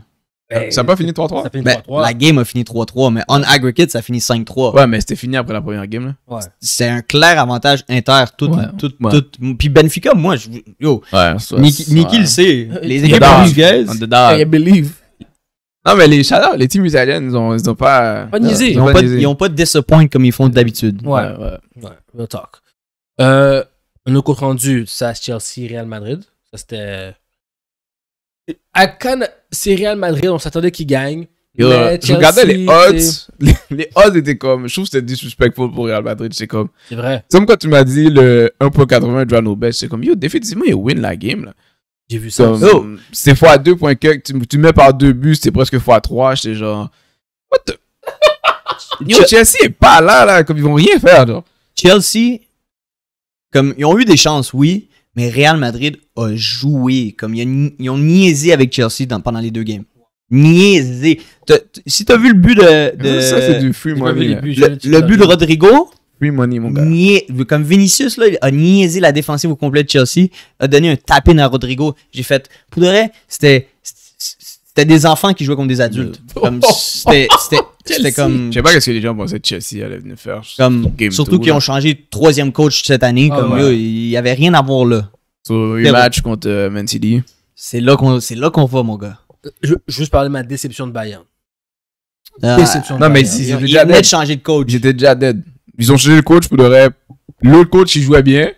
ça n'a pas fini 3-3. Ben, la game a fini 3-3, mais on aggregate, ça a fini 5-3. Ouais, mais c'était fini après la première game. Ouais. C'est un clair avantage inter. Tout, ouais, Puis Benfica, moi, je, yo, Niki, le sait. Les euh, équipes portugaises. I believe. Non, mais les chaleurs, les teams italiennes, ils ont, ils ont pas. Euh, ils, ont pas, ils ont pas de disappoint comme ils font d'habitude. Ouais, ouais, ouais. talk. Euh, nos comptes rendu, ça, Chelsea, Real Madrid. Ça, c'était. À Cannes, c'est Real Madrid, on s'attendait qu'ils gagnent. je regardais les odds. Les, odds étaient comme. Je trouve que c'était disrespectful pour Real Madrid. C'est comme. C'est vrai. C'est comme quand tu m'as dit le 1.80 Joan best. C'est comme, yo, définitivement, il win la game. Là. J'ai vu ça. Oh! C'est fois 2 que tu, mets par deux buts, c'est presque fois 3 J'étais genre. What the? Chelsea est pas là, là, comme ils vont rien faire, Chelsea, ils ont eu des chances, oui, mais Real Madrid a joué. Comme ils ont, niaisé avec Chelsea pendant les deux games. Niaisé. Si tu as, vu le but de. ça, c'est du fruit, moi. le, but de Rodrigo, Free mon gars. comme Vinicius, a niaisé la défensive au complet de Chelsea, a donné un tapin à Rodrigo. J'ai fait. Pour vrai, c'était. C'était des enfants qui jouaient comme des adultes. Comme c'était. C'était comme. Je sais pas ce que les gens pensaient de Chelsea allait venir faire. surtout qu'ils ont changé de troisième coach cette année. Ah comme il y avait rien à voir là. sur le match contre euh, Man City. C'est là qu'on qu'on va, mon gars. Euh, Je, juste parler de ma déception de Bayern. Ah. déception non, de mais Bayern. Si, jamais de coach. J'étais déjà dead. Ils ont changé le coach pour de vrai. L'autre coach, il jouait bien.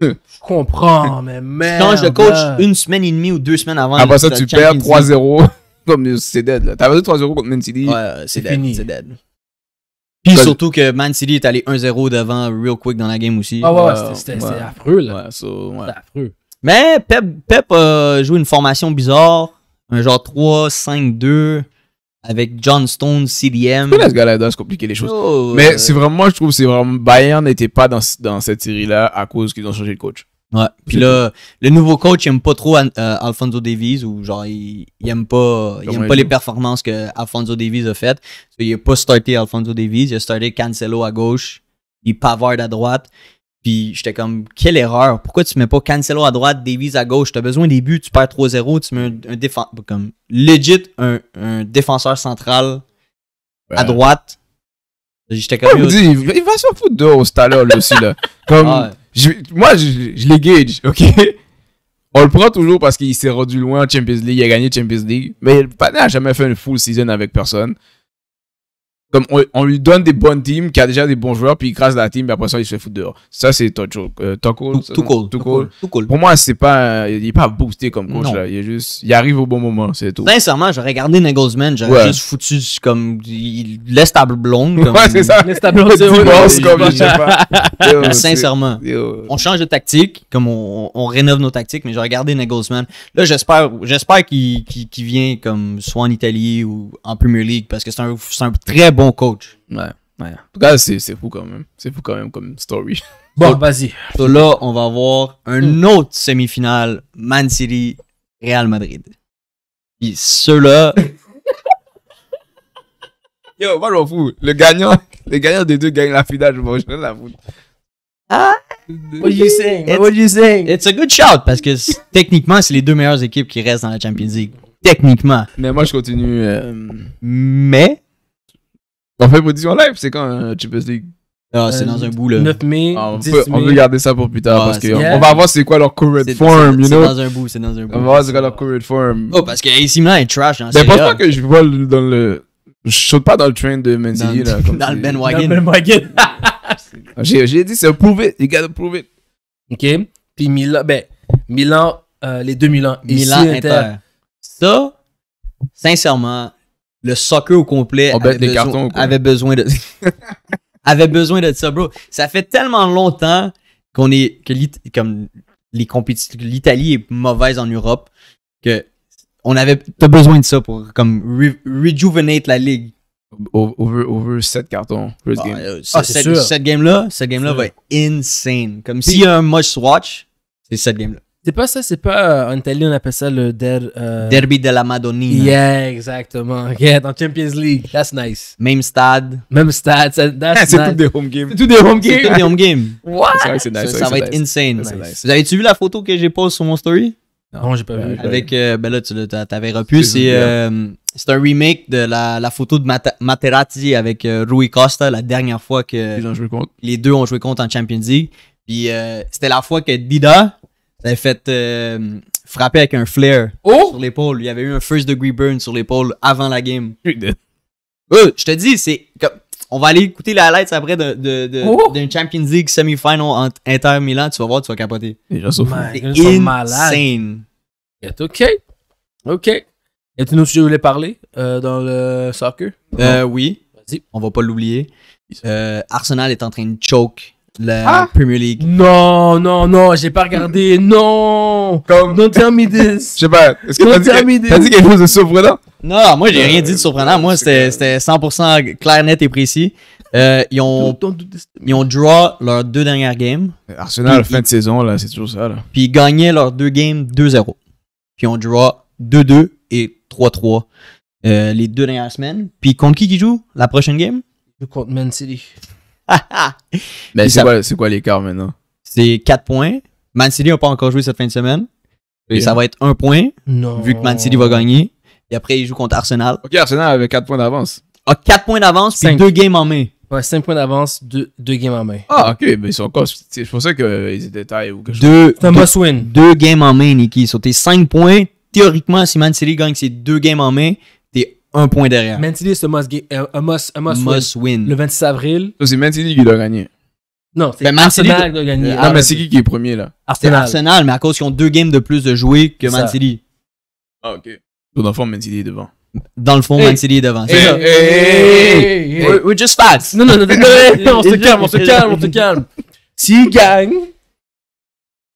Je comprends, mais merde. Tu changes de coach une semaine et demie ou deux semaines avant. Après ça, tu perds 3-0. Comme c'est dead, là. T'avais 3-0 contre Man City. Ouais, c'est dead. C'est dead. Puis surtout que Man City est allé 1-0 devant real quick dans la game aussi. Ah ouais, c'était affreux, là. Ouais, affreux. Mais Pep, Pep a joué une formation bizarre. Un genre 3-5-2 avec John Stone, CDM. ce gars-là se compliquer les choses? Oh, mais c'est vraiment, moi, je trouve, c'est vraiment, Bayern n'était pas dans, dans cette série-là à cause qu'ils ont changé de coach. Ouais. Puis là, le nouveau coach, il aime pas trop Alphonso euh, Alfonso Davies ou genre, il, n'aime aime pas, il aime pas les performances que Alfonso Davies a faites. il n'a pas starté Alfonso Davies, il a starté Cancelo à gauche, il Pavard à droite. Puis j'étais comme, quelle erreur. Pourquoi tu mets pas Cancelo à droite, Davies à gauche? Tu as besoin des buts, tu perds 3-0, tu mets un, un défenseur, comme, legit, un, défenseur central à droite. J'étais comme. il va s'en foutre de haut, ce là aussi, là. Comme, moi, je, je ok? On le prend toujours parce qu'il s'est rendu loin en Champions League, il a gagné Champions League. Mais il n'a jamais fait une full season avec personne. Comme on, lui donne des bonnes teams, qui a déjà des bons joueurs, puis il crasse la team, puis après ça, il se foutre dehors. Ça, c'est euh, tout cool. Tout cool. Pour moi, c'est pas, il n'est pas boosté comme coach. Là. Il, est juste, il arrive au bon moment, c'est tout. Sincèrement, j'aurais gardé Nagelsman, j'aurais juste foutu comme. Il laisse blonde. Comme, ouais, c'est ça. Laisse blonde. comme, je Sincèrement. On change de tactique, comme on, on, rénove nos tactiques, mais j'aurais regardé Negosman Là, j'espère qu'il qu'il vient comme soit en Italie ou en Premier League, parce que c'est un, un très bon coach. Ouais. ouais. En tout cas, c'est fou quand même. C'est fou quand même comme story. Bon, vas-y. Donc là, on va avoir un hmm. autre semi-finale Man City Real Madrid. Et ceux-là. Yo, moi, j'en fous. Le gagnant, le gagnant des deux gagne la finale. Je m'en fous. la foule. Ah! What you saying? What you saying? It's a good shout parce que techniquement, c'est les deux meilleures équipes qui restent dans la Champions League. Techniquement. Mais moi, je continue. Euh, Mais on fait une production live, c'est quand euh, Champions League ah, c'est dans un bout là. 9 mai, ah, on, 10 peut, mai. on peut garder ça pour plus tard ah, parce qu'on on va voir c'est quoi leur current form, you know. C'est dans un bout, c'est dans un bout. On va voir c'est quoi leur current form. Oh, parce que AC Milan est trash en Mais pense pas que je vois dans le. Je saute pas dans le train de City là. Comme dans, le ben, ben Wagon. dans le Ben Wagon. J'ai dit c'est prove it, you gotta prove it. Ok. Puis Milan, ben, Milan, euh, les deux Milan. Milan Inter. Ça, sincèrement, le soccer au complet avait, besoin, de avait besoin de ça, bro. Ça fait tellement longtemps qu'on est que comme l'Italie est mauvaise en Europe que on avait t'as besoin de ça pour comme rejuvenate la ligue. Over, over 7 cartons. Bah, euh, ah, cette, game-là, cette game-là va être insane. Comme s'il y a un must watch, c'est cette game-là. C'est pas ça, c'est pas. Euh, en Italie, on appelle ça le der, euh, derby de la Madonnina. Yeah, exactement. Yeah, dans Champions League. That's nice. Même stade. Même stade. c'est tout des home games. C'est tout des home games. C'est tout des home games. What? C'est vrai que c'est nice. Ça, va être insane. Vous avez-tu vu la photo que j'ai posée sur mon story? Non, j'ai pas vu. Avec. Euh, ben là, tu l'avais repu. C'est un remake de la, la photo de Materazzi avec Rui Costa la dernière fois que. Ils ont joué contre. Les deux ont joué contre en Champions League. Puis c'était la fois que Dida avait fait euh, frapper avec un flare oh! sur l'épaule. Il y avait eu un first degree burn sur l'épaule avant la game. Euh, je te dis, c'est on va aller écouter la lettre après d'un de, de, de oh! Champions League semi-final entre Inter Milan. Tu vas voir, tu vas capoter. Les gens sont insane. OK. OK. Y a-t-il autre sujet voulais parler euh, dans le soccer? Euh, oui. Vas-y. On va pas l'oublier. Arsenal est en train de choke la ah Premier League. Non, non, non, j'ai pas regardé. Non. Don't tell me this. Je sais pas. Est-ce que t'as dit, dit quelque chose de surprenant? Non, moi, j'ai euh, rien dit de surprenant. Moi, c'était 100% clair, net et précis. Euh, ils, ont, ils leurs deux dernières games. Arsenal, fin de saison, là, c'est toujours ça. Puis ils gagnaient leurs deux games 2-0. Puis ils ont draw 2-2 et 3-3 euh, les deux dernières semaines. Puis contre qui qui joue la prochaine game? Contre Man City. Mais c'est quoi, l'écart maintenant? C'est 4 points. Man City n'a pas encore joué cette fin de semaine. Et ça va être 1 point, non. vu que Man City va gagner. Et après, il joue contre Arsenal. Ok, Arsenal avait 4 points d'avance. 4 ah, points d'avance, puis 2 games en main. Ouais, 5 points d'avance, 2, games en main. Ah, ok, mais ils sont encore. C'est pour ça qu'ils euh, étaient taille ou quelque chose. 2 games en main, Nicky. Ils sont tes 5 points. Théoriquement, si Man City gagne ces 2 games en main, un point derrière. City c'est un must, un euh, must, must, win. Le 26 avril. C'est City qui doit gagner. Non, c'est ben, Arsenal qui doit gagner. Non, mais c'est qui qui est premier, là? C'est Arsenal, mais à cause qu'ils ont deux games de plus de jouer que Mancini. Ah, ok. Dans le fond, Mancini est devant. Dans le fond, hey. est devant. C'est hey, We're, just facts. Non, non, non, on se calme, on se calme, on se calme. S'il gagne.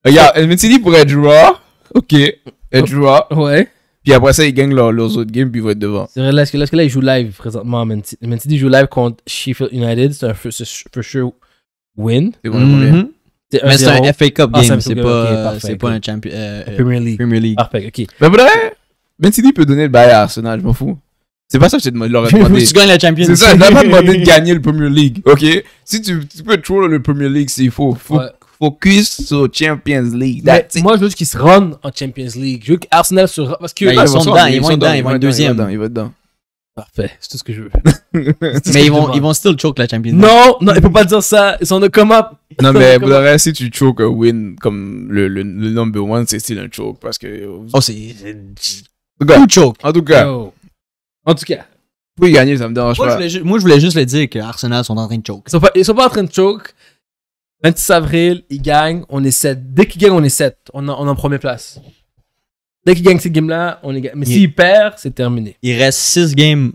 Regarde, City pourrait être draw. Ok. Être draw. Oh. Ouais. Puis après ça, ils gagnent leurs, autres games, puis ils vont être devant. C'est vrai, là, est-ce que, là, ce ils jouent live présentement. Mancini joue live contre Sheffield United. C'est un for, sure win. C'est mhm. Mais c'est un FA Cup ah, game, c'est, pas, c'est pas un euh, Premier League. Premier League. Parfait, ok. Mais pour Mancini peut donner le bail à Arsenal, je m'en fous. C'est pas ça que je te demandé, tu gagnes la Champions League. C'est ça, je pas demandé de gagner le Premier League, ok? Si tu, tu peux dans le Premier League c'est faux focus sur Champions League. moi, je veux qu'ils se rendent en Champions League. Je veux qu'Arsenal se Parce que, ben, ils, sont, dedans, ils vont être dedans, ils vont être deuxième. Ils vont dedans. Parfait, c'est tout ce que je veux. mais ils vont, ils vont still choke la Champions League. Non, non, ne faut pas dire ça. Ils sont de come up. Non, mais vous si tu choke win comme le, le, number one, c'est still un choke parce que. Oh, c'est. Tout choke. En tout cas. En tout cas. y gagner, ça me dérange moi, pas. Je moi, je voulais juste le dire que Arsenal sont en train de choke. Ils ne ils sont pas en train de choke. 26 avril, il gagne, on est 7. Dès qu'il gagne, on est 7. On, est en première place. Dès qu'il gagne cette game là on est 7. Mais s'il perd, c'est terminé. Il reste 6 games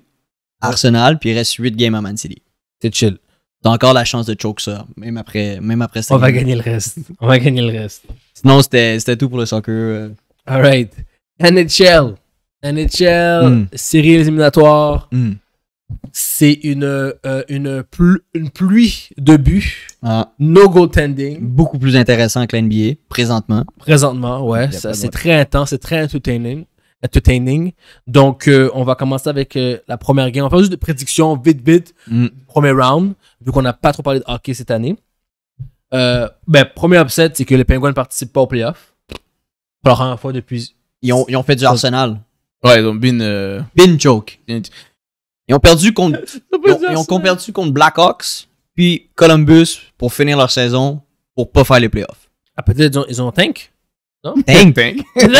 à Arsenal, puis il reste 8 games à Man City. C'est chill. T'as encore la chance de choke ça, même après, même après ça. On va gagner le reste. On va gagner le reste. Sinon, c'était tout pour le soccer. Euh. Alright. NHL. NHL, hmm. série éliminatoire. Hmm c'est une, euh, une, pluie de buts. Ah. no No goaltending. Beaucoup plus intéressant que l'NBA, présentement. Présentement, ouais. C'est très intense, c'est très entertaining. Donc, euh, on va commencer avec euh, la première game. On va faire juste des prédictions vite, vite. Mm. Premier round, vu qu'on n'a pas trop parlé de hockey cette année. ben, premier upset, c'est que les Penguins ne participent pas aux playoff. Pour la première fois depuis. Ils ont, fait du Arsenal. Ouais, ils ont been. Bin joke. Ils ont perdu contre, Blackhawks, puis Columbus pour finir leur saison pour pas faire les playoffs. Ah, peut-être ils ont, tank? Tank, tank.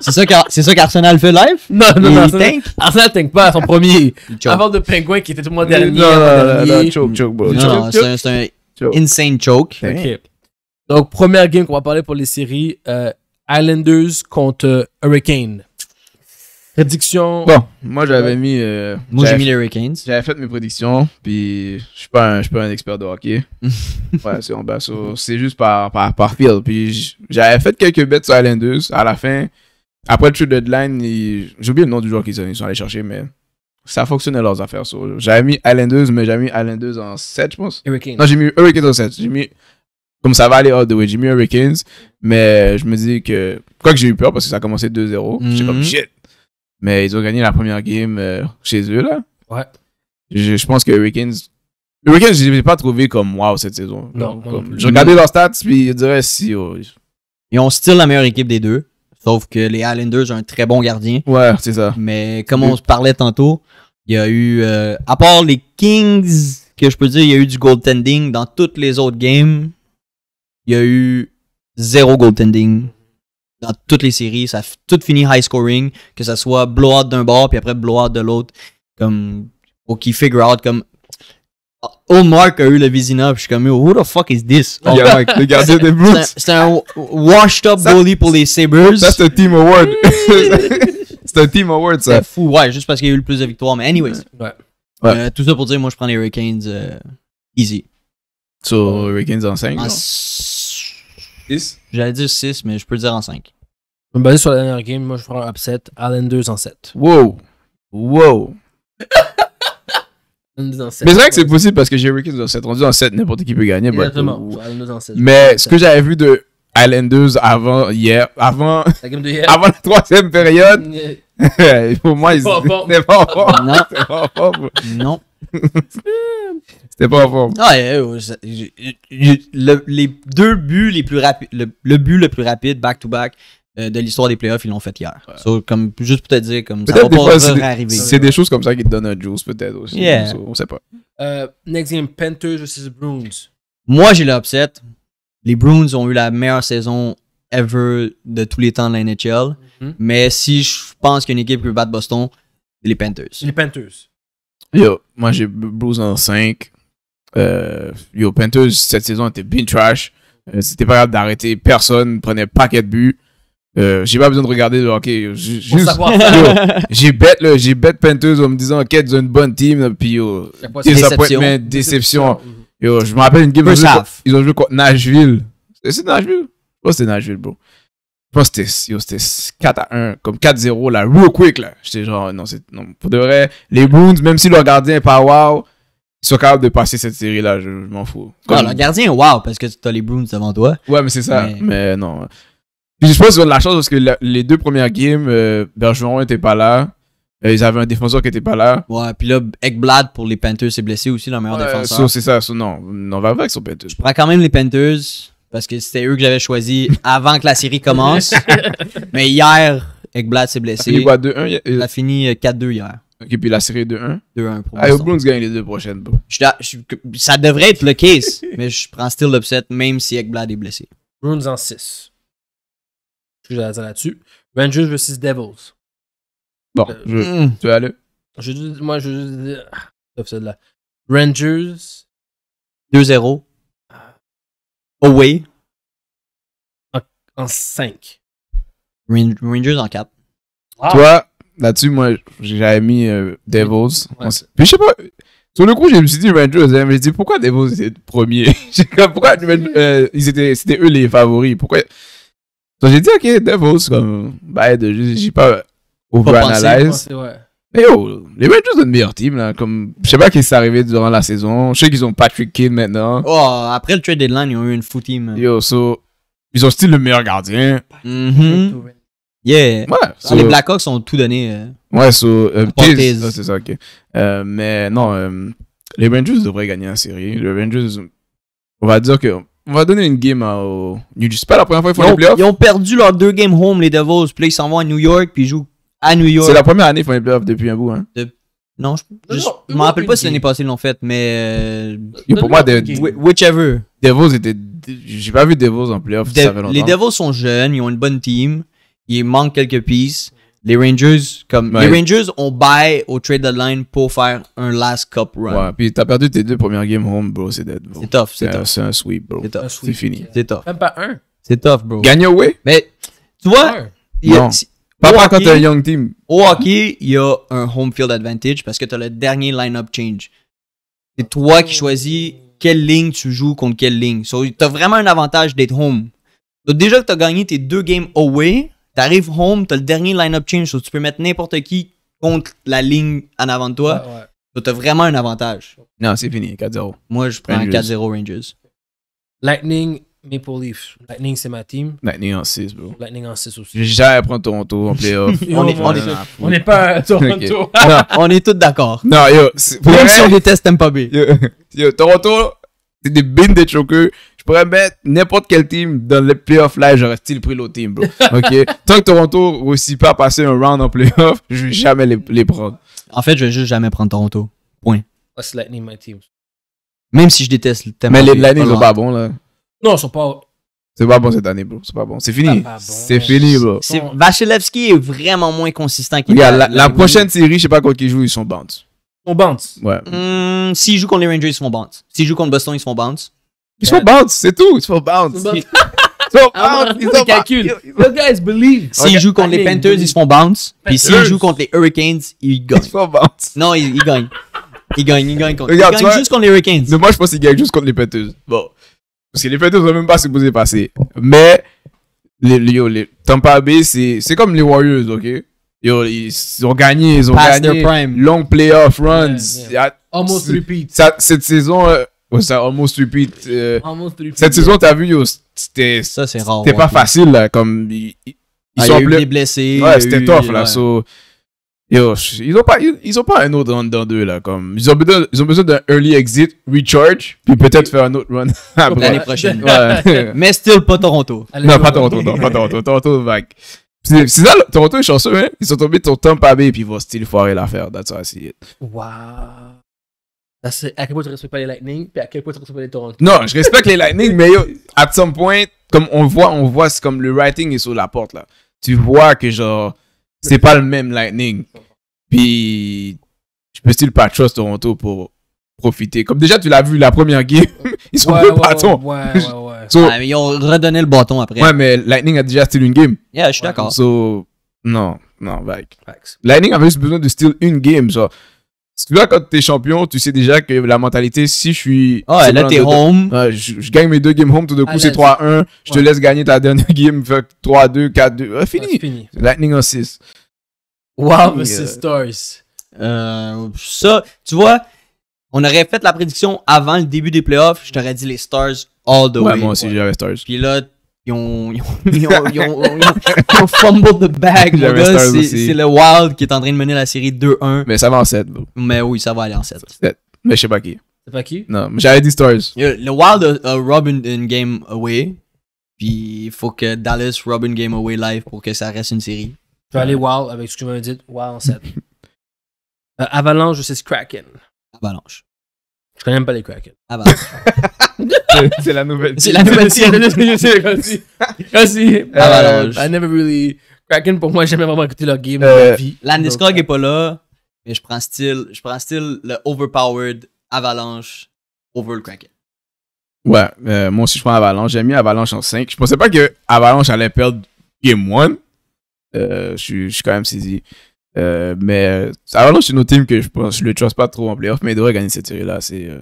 c'est ça qu'Arsenal fait live? Non, non, non. Arsenal, tank? Arsenal tank pas, son premier. Avant de Penguin qui était tout le monde dernier. Non, non, non, choke, choke, Non, c'est un, insane choke. Ok. Donc, première game qu'on va parler pour les séries, euh, Islanders contre euh, Hurricane. Prédiction. Bon, moi j'avais mis. Euh, moi j'ai mis les Hurricanes. J'avais fait mes prédictions, puis je suis pas un, pas un expert de hockey. ouais, c'est C'est juste par, par, par feel. Puis j'avais fait quelques bets sur Islanders. À la fin, après le true deadline, j'ai oublié le nom du joueur qu'ils sont allés chercher, mais ça fonctionnait leurs affaires. J'avais mis Islanders, mais j'avais mis Islanders en 7, je pense. Non, j'ai mis Hurricanes en 7. J'ai mis comme ça va aller all the J'ai mis Hurricanes, mais je me dis que. Quoi que j'ai eu peur parce que ça a commencé 2-0. J'étais comme mm-hmm. shit, mais ils ont gagné la première game euh, chez eux, là. Ouais. Je, pense que Hurricanes. Hurricanes, je ne pas trouvé comme wow cette saison. Non. je regardais leurs stats, puis je dirais si. Oh, ils ont style la meilleure équipe des deux. Sauf que les Islanders ont un très bon gardien. Ouais, c'est ça. Mais comme on se parlait tantôt, il y a eu. Euh, à part les Kings, que je peux dire, il y a eu du goaltending dans toutes les autres games. Il y a eu zéro goaltending dans toutes les séries. Ça a tout fini high scoring, que ça soit blowout d'un bord, puis après blowout de l'autre. Comme, pour qu'ils figure out, comme, Mark a eu le Vizina, puis je suis comme, who the fuck is this? le gardien oh. des Blues. C'est un washed up bully pour les Sabres. c'est un team award. c'est un team award, ça. C'est fou, ouais, juste parce qu'il y a eu le plus de victoires. Mais, anyways. Euh, tout ça pour dire, moi, je prends les Hurricanes euh, easy. So, Hurricanes en 5? En 6. J'allais dire 6, mais je peux dire en 5. Je me Basé sur la dernière game, moi je prends un upset. Allen 2 en 7. Wow! Wow! en 7. Mais c'est vrai que c'est possible parce que Jerry Kidd en 7 rendu en 7, n'importe qui peut gagner. Exactement. Allen 2 en 7. Mais ce que j'avais vu de 2 avant hier, avant, La game de hier. avant la troisième période, pour moi, ils- pas c'était pas en forme. Non, C'était pas en forme. non. C'était pas en forme. les deux buts les plus rapides, le but le plus rapide back-to-back de l'histoire des playoffs, ils l'ont fait hier. comme, juste pour te dire, comme ça va pas arriver. C'est des choses comme ça qui te donnent un juice, peut-être aussi. on sait pas. Euh, next game, Panthers versus Bruins. Moi, j'ai l'upset. Les Bruins ont eu la meilleure saison ever de tous les temps de la NHL. Mm-hmm. Mais si je pense qu'une équipe peut battre Boston, c'est les Panthers. Les Panthers. Yo, moi, j'ai Bruins en 5. Euh, yo, Panthers, cette saison était bien trash. Euh, c'était pas grave d'arrêter personne, prenait pas de buts. Euh, j'ai pas besoin de regarder, ok, juste, j'ai bête, là, j'ai bête penteuse en me disant, ok, ils ont une bonne team, puis yo, déception. Yo, je me rappelle une game, ils ont, joué, ils contre Nashville. C'est Nashville? Oh, c'est Nashville, bro. Je pense c'était 4 à 1, comme 4-0, là, real quick, là. J'étais genre, non, c'est, non, pour de vrai, les Bruins, même si leur gardien est pas wow, ils sont capables de passer cette série-là, je, m'en fous. Comme... leur gardien est wow, parce que tu as les Bruins devant toi. Ouais, mais c'est ça, mais non je pense qu'ils ont de la chance parce que les deux premières games, euh, Bergeron n'était pas là. Euh, ils avaient un défenseur qui était pas là. Ouais, puis là, Ekblad pour les Panthers s'est blessé aussi, leur meilleur défenseur. c'est ça. non, non, va avec son Panthers. Je prends quand même les Panthers parce que c'était eux que j'avais choisi avant que la série commence. Mais hier, Ekblad s'est blessé. blessé. Il 2-1 a- fini 4-2 euh, hier. Ok, puis la série 2-1. 2-1 pour Ah, Et Boston. gagne les deux prochaines. ça devrait être le case, mais je prends still l'upset, même si Ekblad est blessé. Bruins en 6. Je vais dire là-dessus. Rangers versus Devils. Bon, euh, je, hmm. tu vas aller. Je, moi, je veux ah, celle-là. Rangers 2-0. Away. En, 5. Rangers en 4. Toi, là-dessus, moi, j'avais mis euh, Devils. Ouais. Puis je sais pas. Sur le coup, je me suis dit Rangers, j'ai hein, dit pourquoi Devils étaient premier Pourquoi bah, euh, ils étaient, c'était eux les favoris Pourquoi j'ai dit, ok, Devils, comme, de, j'ai pas overanalyze. analyse Mais yo, les Rangers ont une meilleure team, là. Comme, je sais pas ce qui s'est arrivé durant la saison. Je sais qu'ils ont Patrick Kidd maintenant. Oh, après le trade deadline, ils ont eu une full team. Hein. Yo, so, ils ont style le meilleur gardien. Mm Yeah. Ouais, ah, so, les Blackhawks ont tout donné. Euh. ouais, so, euh, ah, c'est ça, ok. Euh, mais non, les Rangers devraient gagner la série. Les Rangers, on va dire que on va donner une game euh, au New Jersey. C'est pas la première fois qu'ils font les playoffs. Ils ont perdu leurs deux games home, les Devils. Puis là, ils s'en vont à New York, puis ils jouent à New York. C'est la première année qu'ils font les playoffs depuis un bout. Hein. Non, je, ne m'en rappelle pas si l'année passée ils l'ont fait, mais. Euh, pour moi, de, whichever. Devils était. J'ai pas vu Devils en playoffs ça fait Les Devils sont jeunes, ils ont une bonne team. Il manque quelques pistes. Les Rangers, comme. Les Rangers ont buy au trade deadline pour faire un last cup run. Ouais, puis t'as perdu tes deux premières games home, bro, c'est dead, C'est tough, c'est tough. C'est un sweep, bro. C'est fini. C'est tough. Même pas un. C'est tough, bro. Gagne away. Mais, tu vois. Il a, pas un young team. Au hockey, il y a un home field advantage parce que t'as le dernier line-up change. C'est toi qui choisis quelle ligne tu joues contre quelle ligne. So, t'as vraiment un avantage d'être home. Donc, déjà que t'as gagné tes deux games away, T'arrives home, t'as le dernier line-up change, où tu peux mettre n'importe qui contre la ligne en avant de toi. Ouais, t'as vraiment un avantage. Non, c'est fini, 4-0. Moi, je prends 4-0 Rangers. Lightning, Maple Leafs. Lightning, c'est ma team. Lightning en 6, bro. Lightning en 6 aussi. J'ai prendre Toronto en playoff. on, est, on, ah, pas Toronto. on est tous d'accord. Même si on déteste Tampa Bay. pas yo Toronto, c'est des bins de chokers. Je pourrais mettre n'importe quel team dans les playoffs là, j'aurais style pris l'autre team, bro. OK? Tant que Toronto aussi pas à passer un round en playoff, je vais mhm. jamais les, prendre. En fait, je vais juste jamais prendre Toronto. Point. Même si je déteste le thème. Mais les Lightning sont pas bons, là. Non, ils sont pas. C'est pas bon cette année, bro. C'est pas bon. C'est fini. C'est fini, bro. Vachelevski est vraiment moins consistant qu'il yeah, la, la, prochaine série, je sais pas contre qui jouent, ils sont bounce. Ils sont bounce. Ouais. Hmm, s'ils jouent contre les Rangers, ils sont font bounce. S'ils jouent contre Boston, ils sont bounce. Ils font euh, bounce, c'est tout. Ils font bounce. Ils font calcule. The guys believe. S'ils jouent contre les Panthers, ils se font bounce. Puis s'ils jouent contre les Hurricanes, ils gagnent. Ils se font bounce. Non, ils, gagnent. Ils gagnent, ils gagnent contre. ils gagnent juste contre les Hurricanes. moi, je pense qu'ils gagnent juste contre les Panthers. Bon. Parce que les Panthers ne même pas supposé passer. Mais, les, les, Tampa Bay, c'est comme les Warriors, ok? Yo, ils ont gagné, ils ont gagné. Long playoff runs. Almost repeat. cette saison, euh, Was almost repeat. Euh, cette saison, t'as vu, c'était. Ça, c'est rare. C'était pas facile, là. Comme. Ils, ils ah, sont y eu des blessés. Ouais, c'était tough, là. So, yo, ils ont pas, ils, ils pas un autre run dans deux, là. Comme. Ils ont besoin, ils ont besoin d'un early exit, recharge, puis peut-être faire un autre run L'année prochaine. ouais. Mais still pas Toronto. Allez, non, pas Toronto, non, pas Toronto. Toronto, vague. C'est ça, Toronto est chanceux, hein. Ils sont tombés sur Tampa Bay, puis ils vont still foirer l'affaire. That's how I à quel point tu respectes pas les Lightning, puis à quel point tu respectes pas les Toronto. Non, je respecte les Lightning, mais yo, à some point, comme on voit, on voit, c'est comme le writing est sur la porte, là. Tu vois que, genre, c'est pas le même Lightning. Puis, je peux still pas trust Toronto pour profiter. Comme déjà, tu l'as vu, la première game, ils sont ouais, deux ouais, Ouais, ils ont redonné le bâton après. Ouais, mais Lightning a déjà still une game. Yeah, je suis d'accord. So, non, non, like. Lightning avait juste besoin de still une game, tu vois là, quand t'es champion, tu sais déjà que la mentalité, si je suis. Ah, là là, t'es home. je, gagne mes deux games home, tout d'un ah, coup, c'est 3-1. Je te laisse gagner ta dernière game, 3-2, 4-2. Ah, fini. fini. Lightning on 6. Wow, mais c'est Stars. ça, tu vois, on aurait fait la prédiction avant le début des playoffs. Je t'aurais dit les Stars all the way. Ouais, moi aussi, j'avais Stars. Puis là, ils ont, ils ont, ils ont, the bag, mon gars. C'est le Wild qui est en train de mener la série 2-1. Mais ça va en 7, bro. Mais oui, ça va aller en 7. Mais je sais pas qui. C'est pas qui? Non, mais j'avais dit Stars. Le Wild a, a game away. Puis il faut que Dallas robin une game away live pour que ça reste une série. Je vais aller Wild avec ce que tu m'as dit. Wild en 7. Euh, Avalanche versus Kraken. Avalanche. Je connais même pas les Kraken. Ah bah. c'est la nouvelle. C'est la nouvelle série. Merci. Merci. Ah bah euh, I never really. Kraken, pour moi, j'ai jamais vraiment écouté leur game de euh, ma vie. Landeskog est pas là, mais je prends style, je prends style le overpowered Avalanche over le Kraken. Ouais, euh, moi aussi je prends Avalanche. J'ai mis Avalanche en 5. Je pensais pas que Avalanche allait perdre Game 1. Euh, je suis quand même saisi. Euh, mais mais euh, va c'est une autre team que je pense, je le trust pas trop en playoff, mais ils devraient gagner cette série-là assez, euh,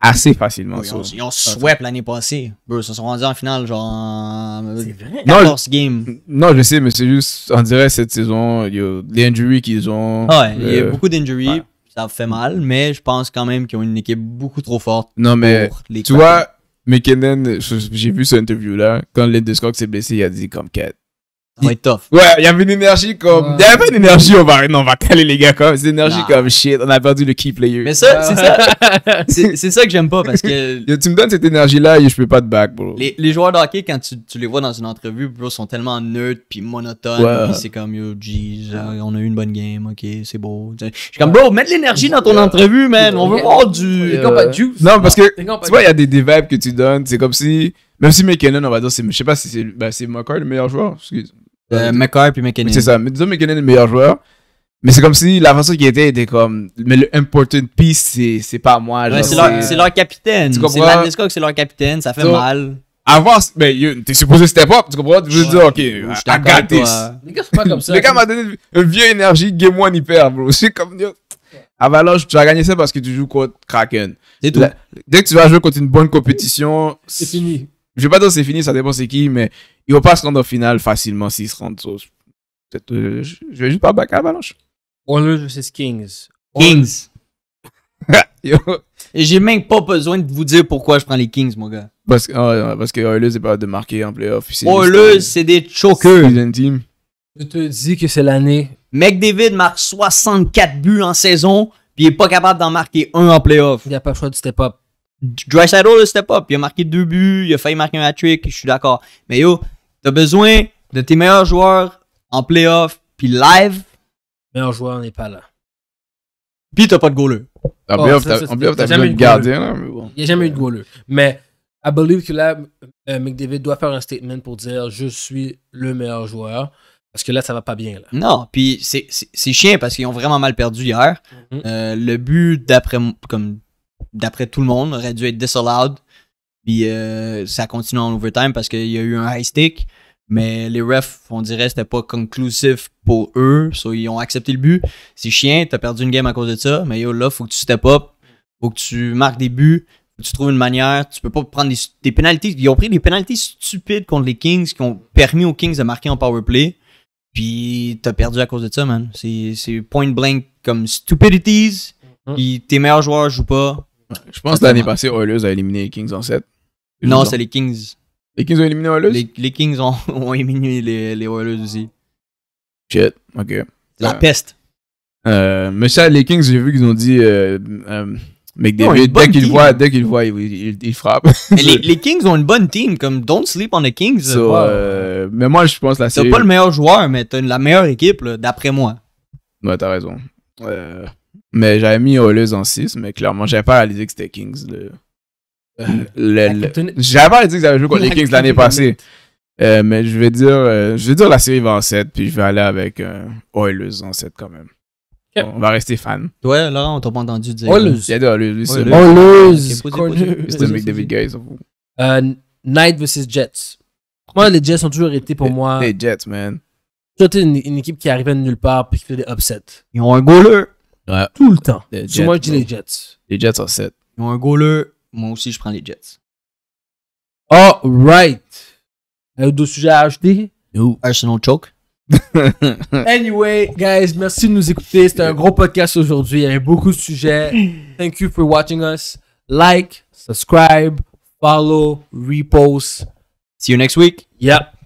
assez facilement. ils, ont, swept l'année passée. ils se sont rendus en finale, genre, vrai? non, je sais, mais c'est juste, on dirait cette saison, les injuries qu'ils ont. il y a beaucoup d'injuries. Ça fait mal, mais je pense quand même qu'ils ont une équipe beaucoup trop forte. Non, mais tu vois, McKinnon, j'ai vu cette interview-là, quand Lindeskog s'est blessé, il a dit comme 4 va être tough. Ouais, il y avait une énergie comme. Il y avait une énergie, on va, on va caler les gars comme. C'est une énergie comme shit, on a perdu le key player. Mais ça, c'est ça. c'est, ça que j'aime pas parce que. tu me donnes cette énergie-là et je peux pas te back, bro. Les, les joueurs de hockey, quand tu, tu les vois dans une entrevue, bro, sont tellement neutres puis monotones. c'est comme, yo, jeez, euh, on a eu une bonne game, ok, c'est beau. Je suis comme, bro, mets de l'énergie dans ton entrevue, man. On veut voir du. Non, parce que. Tu vois, il y a des, des vibes que tu donnes. C'est comme si même si McKinnon, on va dire, c'est, je sais pas si c'est, bah, ben, McCoy le meilleur joueur. Euh, euh McCoy puis McKinnon. C'est ça. Mais disons McKinnon est le meilleur joueur. Mais c'est comme si la façon qu'il était était comme. Mais le important piece, c'est, c'est pas moi. c'est, leur, capitaine. C'est Matt c'est leur capitaine. Ça fait mal. Avoir. Ben, tu es supposé step up. Tu comprends? Tu veux dire, ok, je t'accorde. Mais Les gars, c'est pas comme ça. Les gars m'ont donné une vieille énergie, game one hyper, bro. C'est comme. Yo, Avalanche, tu vas gagner ça parce que tu joues contre Kraken. dès que tu vas jouer contre une bonne compétition. C'est fini. Je vais pas dire c'est fini, ça dépend c'est qui, mais ils vont pas se rendre en finale facilement s'ils se rendent. So, euh, je vais juste pas back à Avalanche. Oilers vs Kings. Kings. Et j'ai même pas besoin de vous dire pourquoi je prends les Kings, mon gars. Parce que, oh, parce est pas de marquer en playoff. Oilers, c'est des chokers. Je te dis que c'est l'année. McDavid marque 64 buts en saison, puis il est pas capable d'en marquer un en playoff. Il a pas le choix de step up le step up. Il a marqué deux buts, il a failli marquer un hat-trick, je suis d'accord. Mais yo, t'as besoin de tes meilleurs joueurs en playoff, puis live. Meilleur joueur n'est pas là. Puis t'as pas de goaler. En oh, playoff, t'as eu de gardien, là, mais bon. Il n'y a jamais eu de goaler. Mais I believe que là, euh, McDavid doit faire un statement pour dire je suis le meilleur joueur. Parce que là, ça va pas bien. Là. Non, puis c'est chiant parce qu'ils ont vraiment mal perdu hier. Mm-hmm. Euh, le but, d'après comme d'après tout le monde, aurait dû être disallowed. Puis euh, ça continue en overtime parce qu'il y a eu un high stick. Mais les refs, on dirait, c'était pas conclusif pour eux. ils ont accepté le but. C'est chiant, t'as perdu une game à cause de ça. Mais yo, là, faut que tu step up. Faut que tu marques des buts. Faut que tu trouves une manière. Tu peux pas prendre des, pénalités. Ils ont pris des pénalités stupides contre les Kings qui ont permis aux Kings de marquer en power play. Puis t'as perdu à cause de ça, man. C'est point blank comme stupidities. Mm. Puis tes meilleurs joueurs jouent pas. Je pense que l'année passée, Oilers a éliminé les Kings en 7. Non, c'est les Kings. Les Kings ont éliminé Oilers? Les, Kings ont, éliminé les, les Oilers aussi. Shit, ok. La euh, peste. Euh, mais ça, les Kings, j'ai vu qu'ils ont dit. Euh, euh McDavid, dès qu'il voit, dès qu'il voit, il, les, Kings ont une bonne team, comme Don't Sleep on the Kings. mais moi, je pense la série. T'as pas le meilleur joueur, mais t'as la meilleure équipe, d'après moi. Ouais, t'as raison. Mais j'avais mis Oilers en 6, mais clairement, j'avais pas réalisé que c'était Kings. Le... J'avais pas réalisé que j'avais joué contre les Kings l'année passée. Euh, mais je vais dire, euh, je vais dire la série va en 7, puis je vais aller avec euh, Oilers en 7 quand même. On va rester fan. Ouais, là, on t'a pas entendu dire. Oilers. Il y a des Oilers. Oilers. le McDavid, guys. Knight vs Jets. Moi, les Jets ont toujours été pour moi. Les Jets, man. Toi, t'es une, équipe qui arrivait de nulle part, puis qui fait des upsets. Ils ont un goaler. Tout le temps. moi, je dis les Jets. Les Jets en 7. Ils ont un goaler. Moi aussi, je prends les Jets. All right. Deux sujets à acheter nous Arsenal choke. anyway, guys, merci de nous écouter. C'était un gros podcast aujourd'hui. Il y avait beaucoup de sujets. Thank you for watching us. Like, subscribe, follow, repost. See you next week. Yep.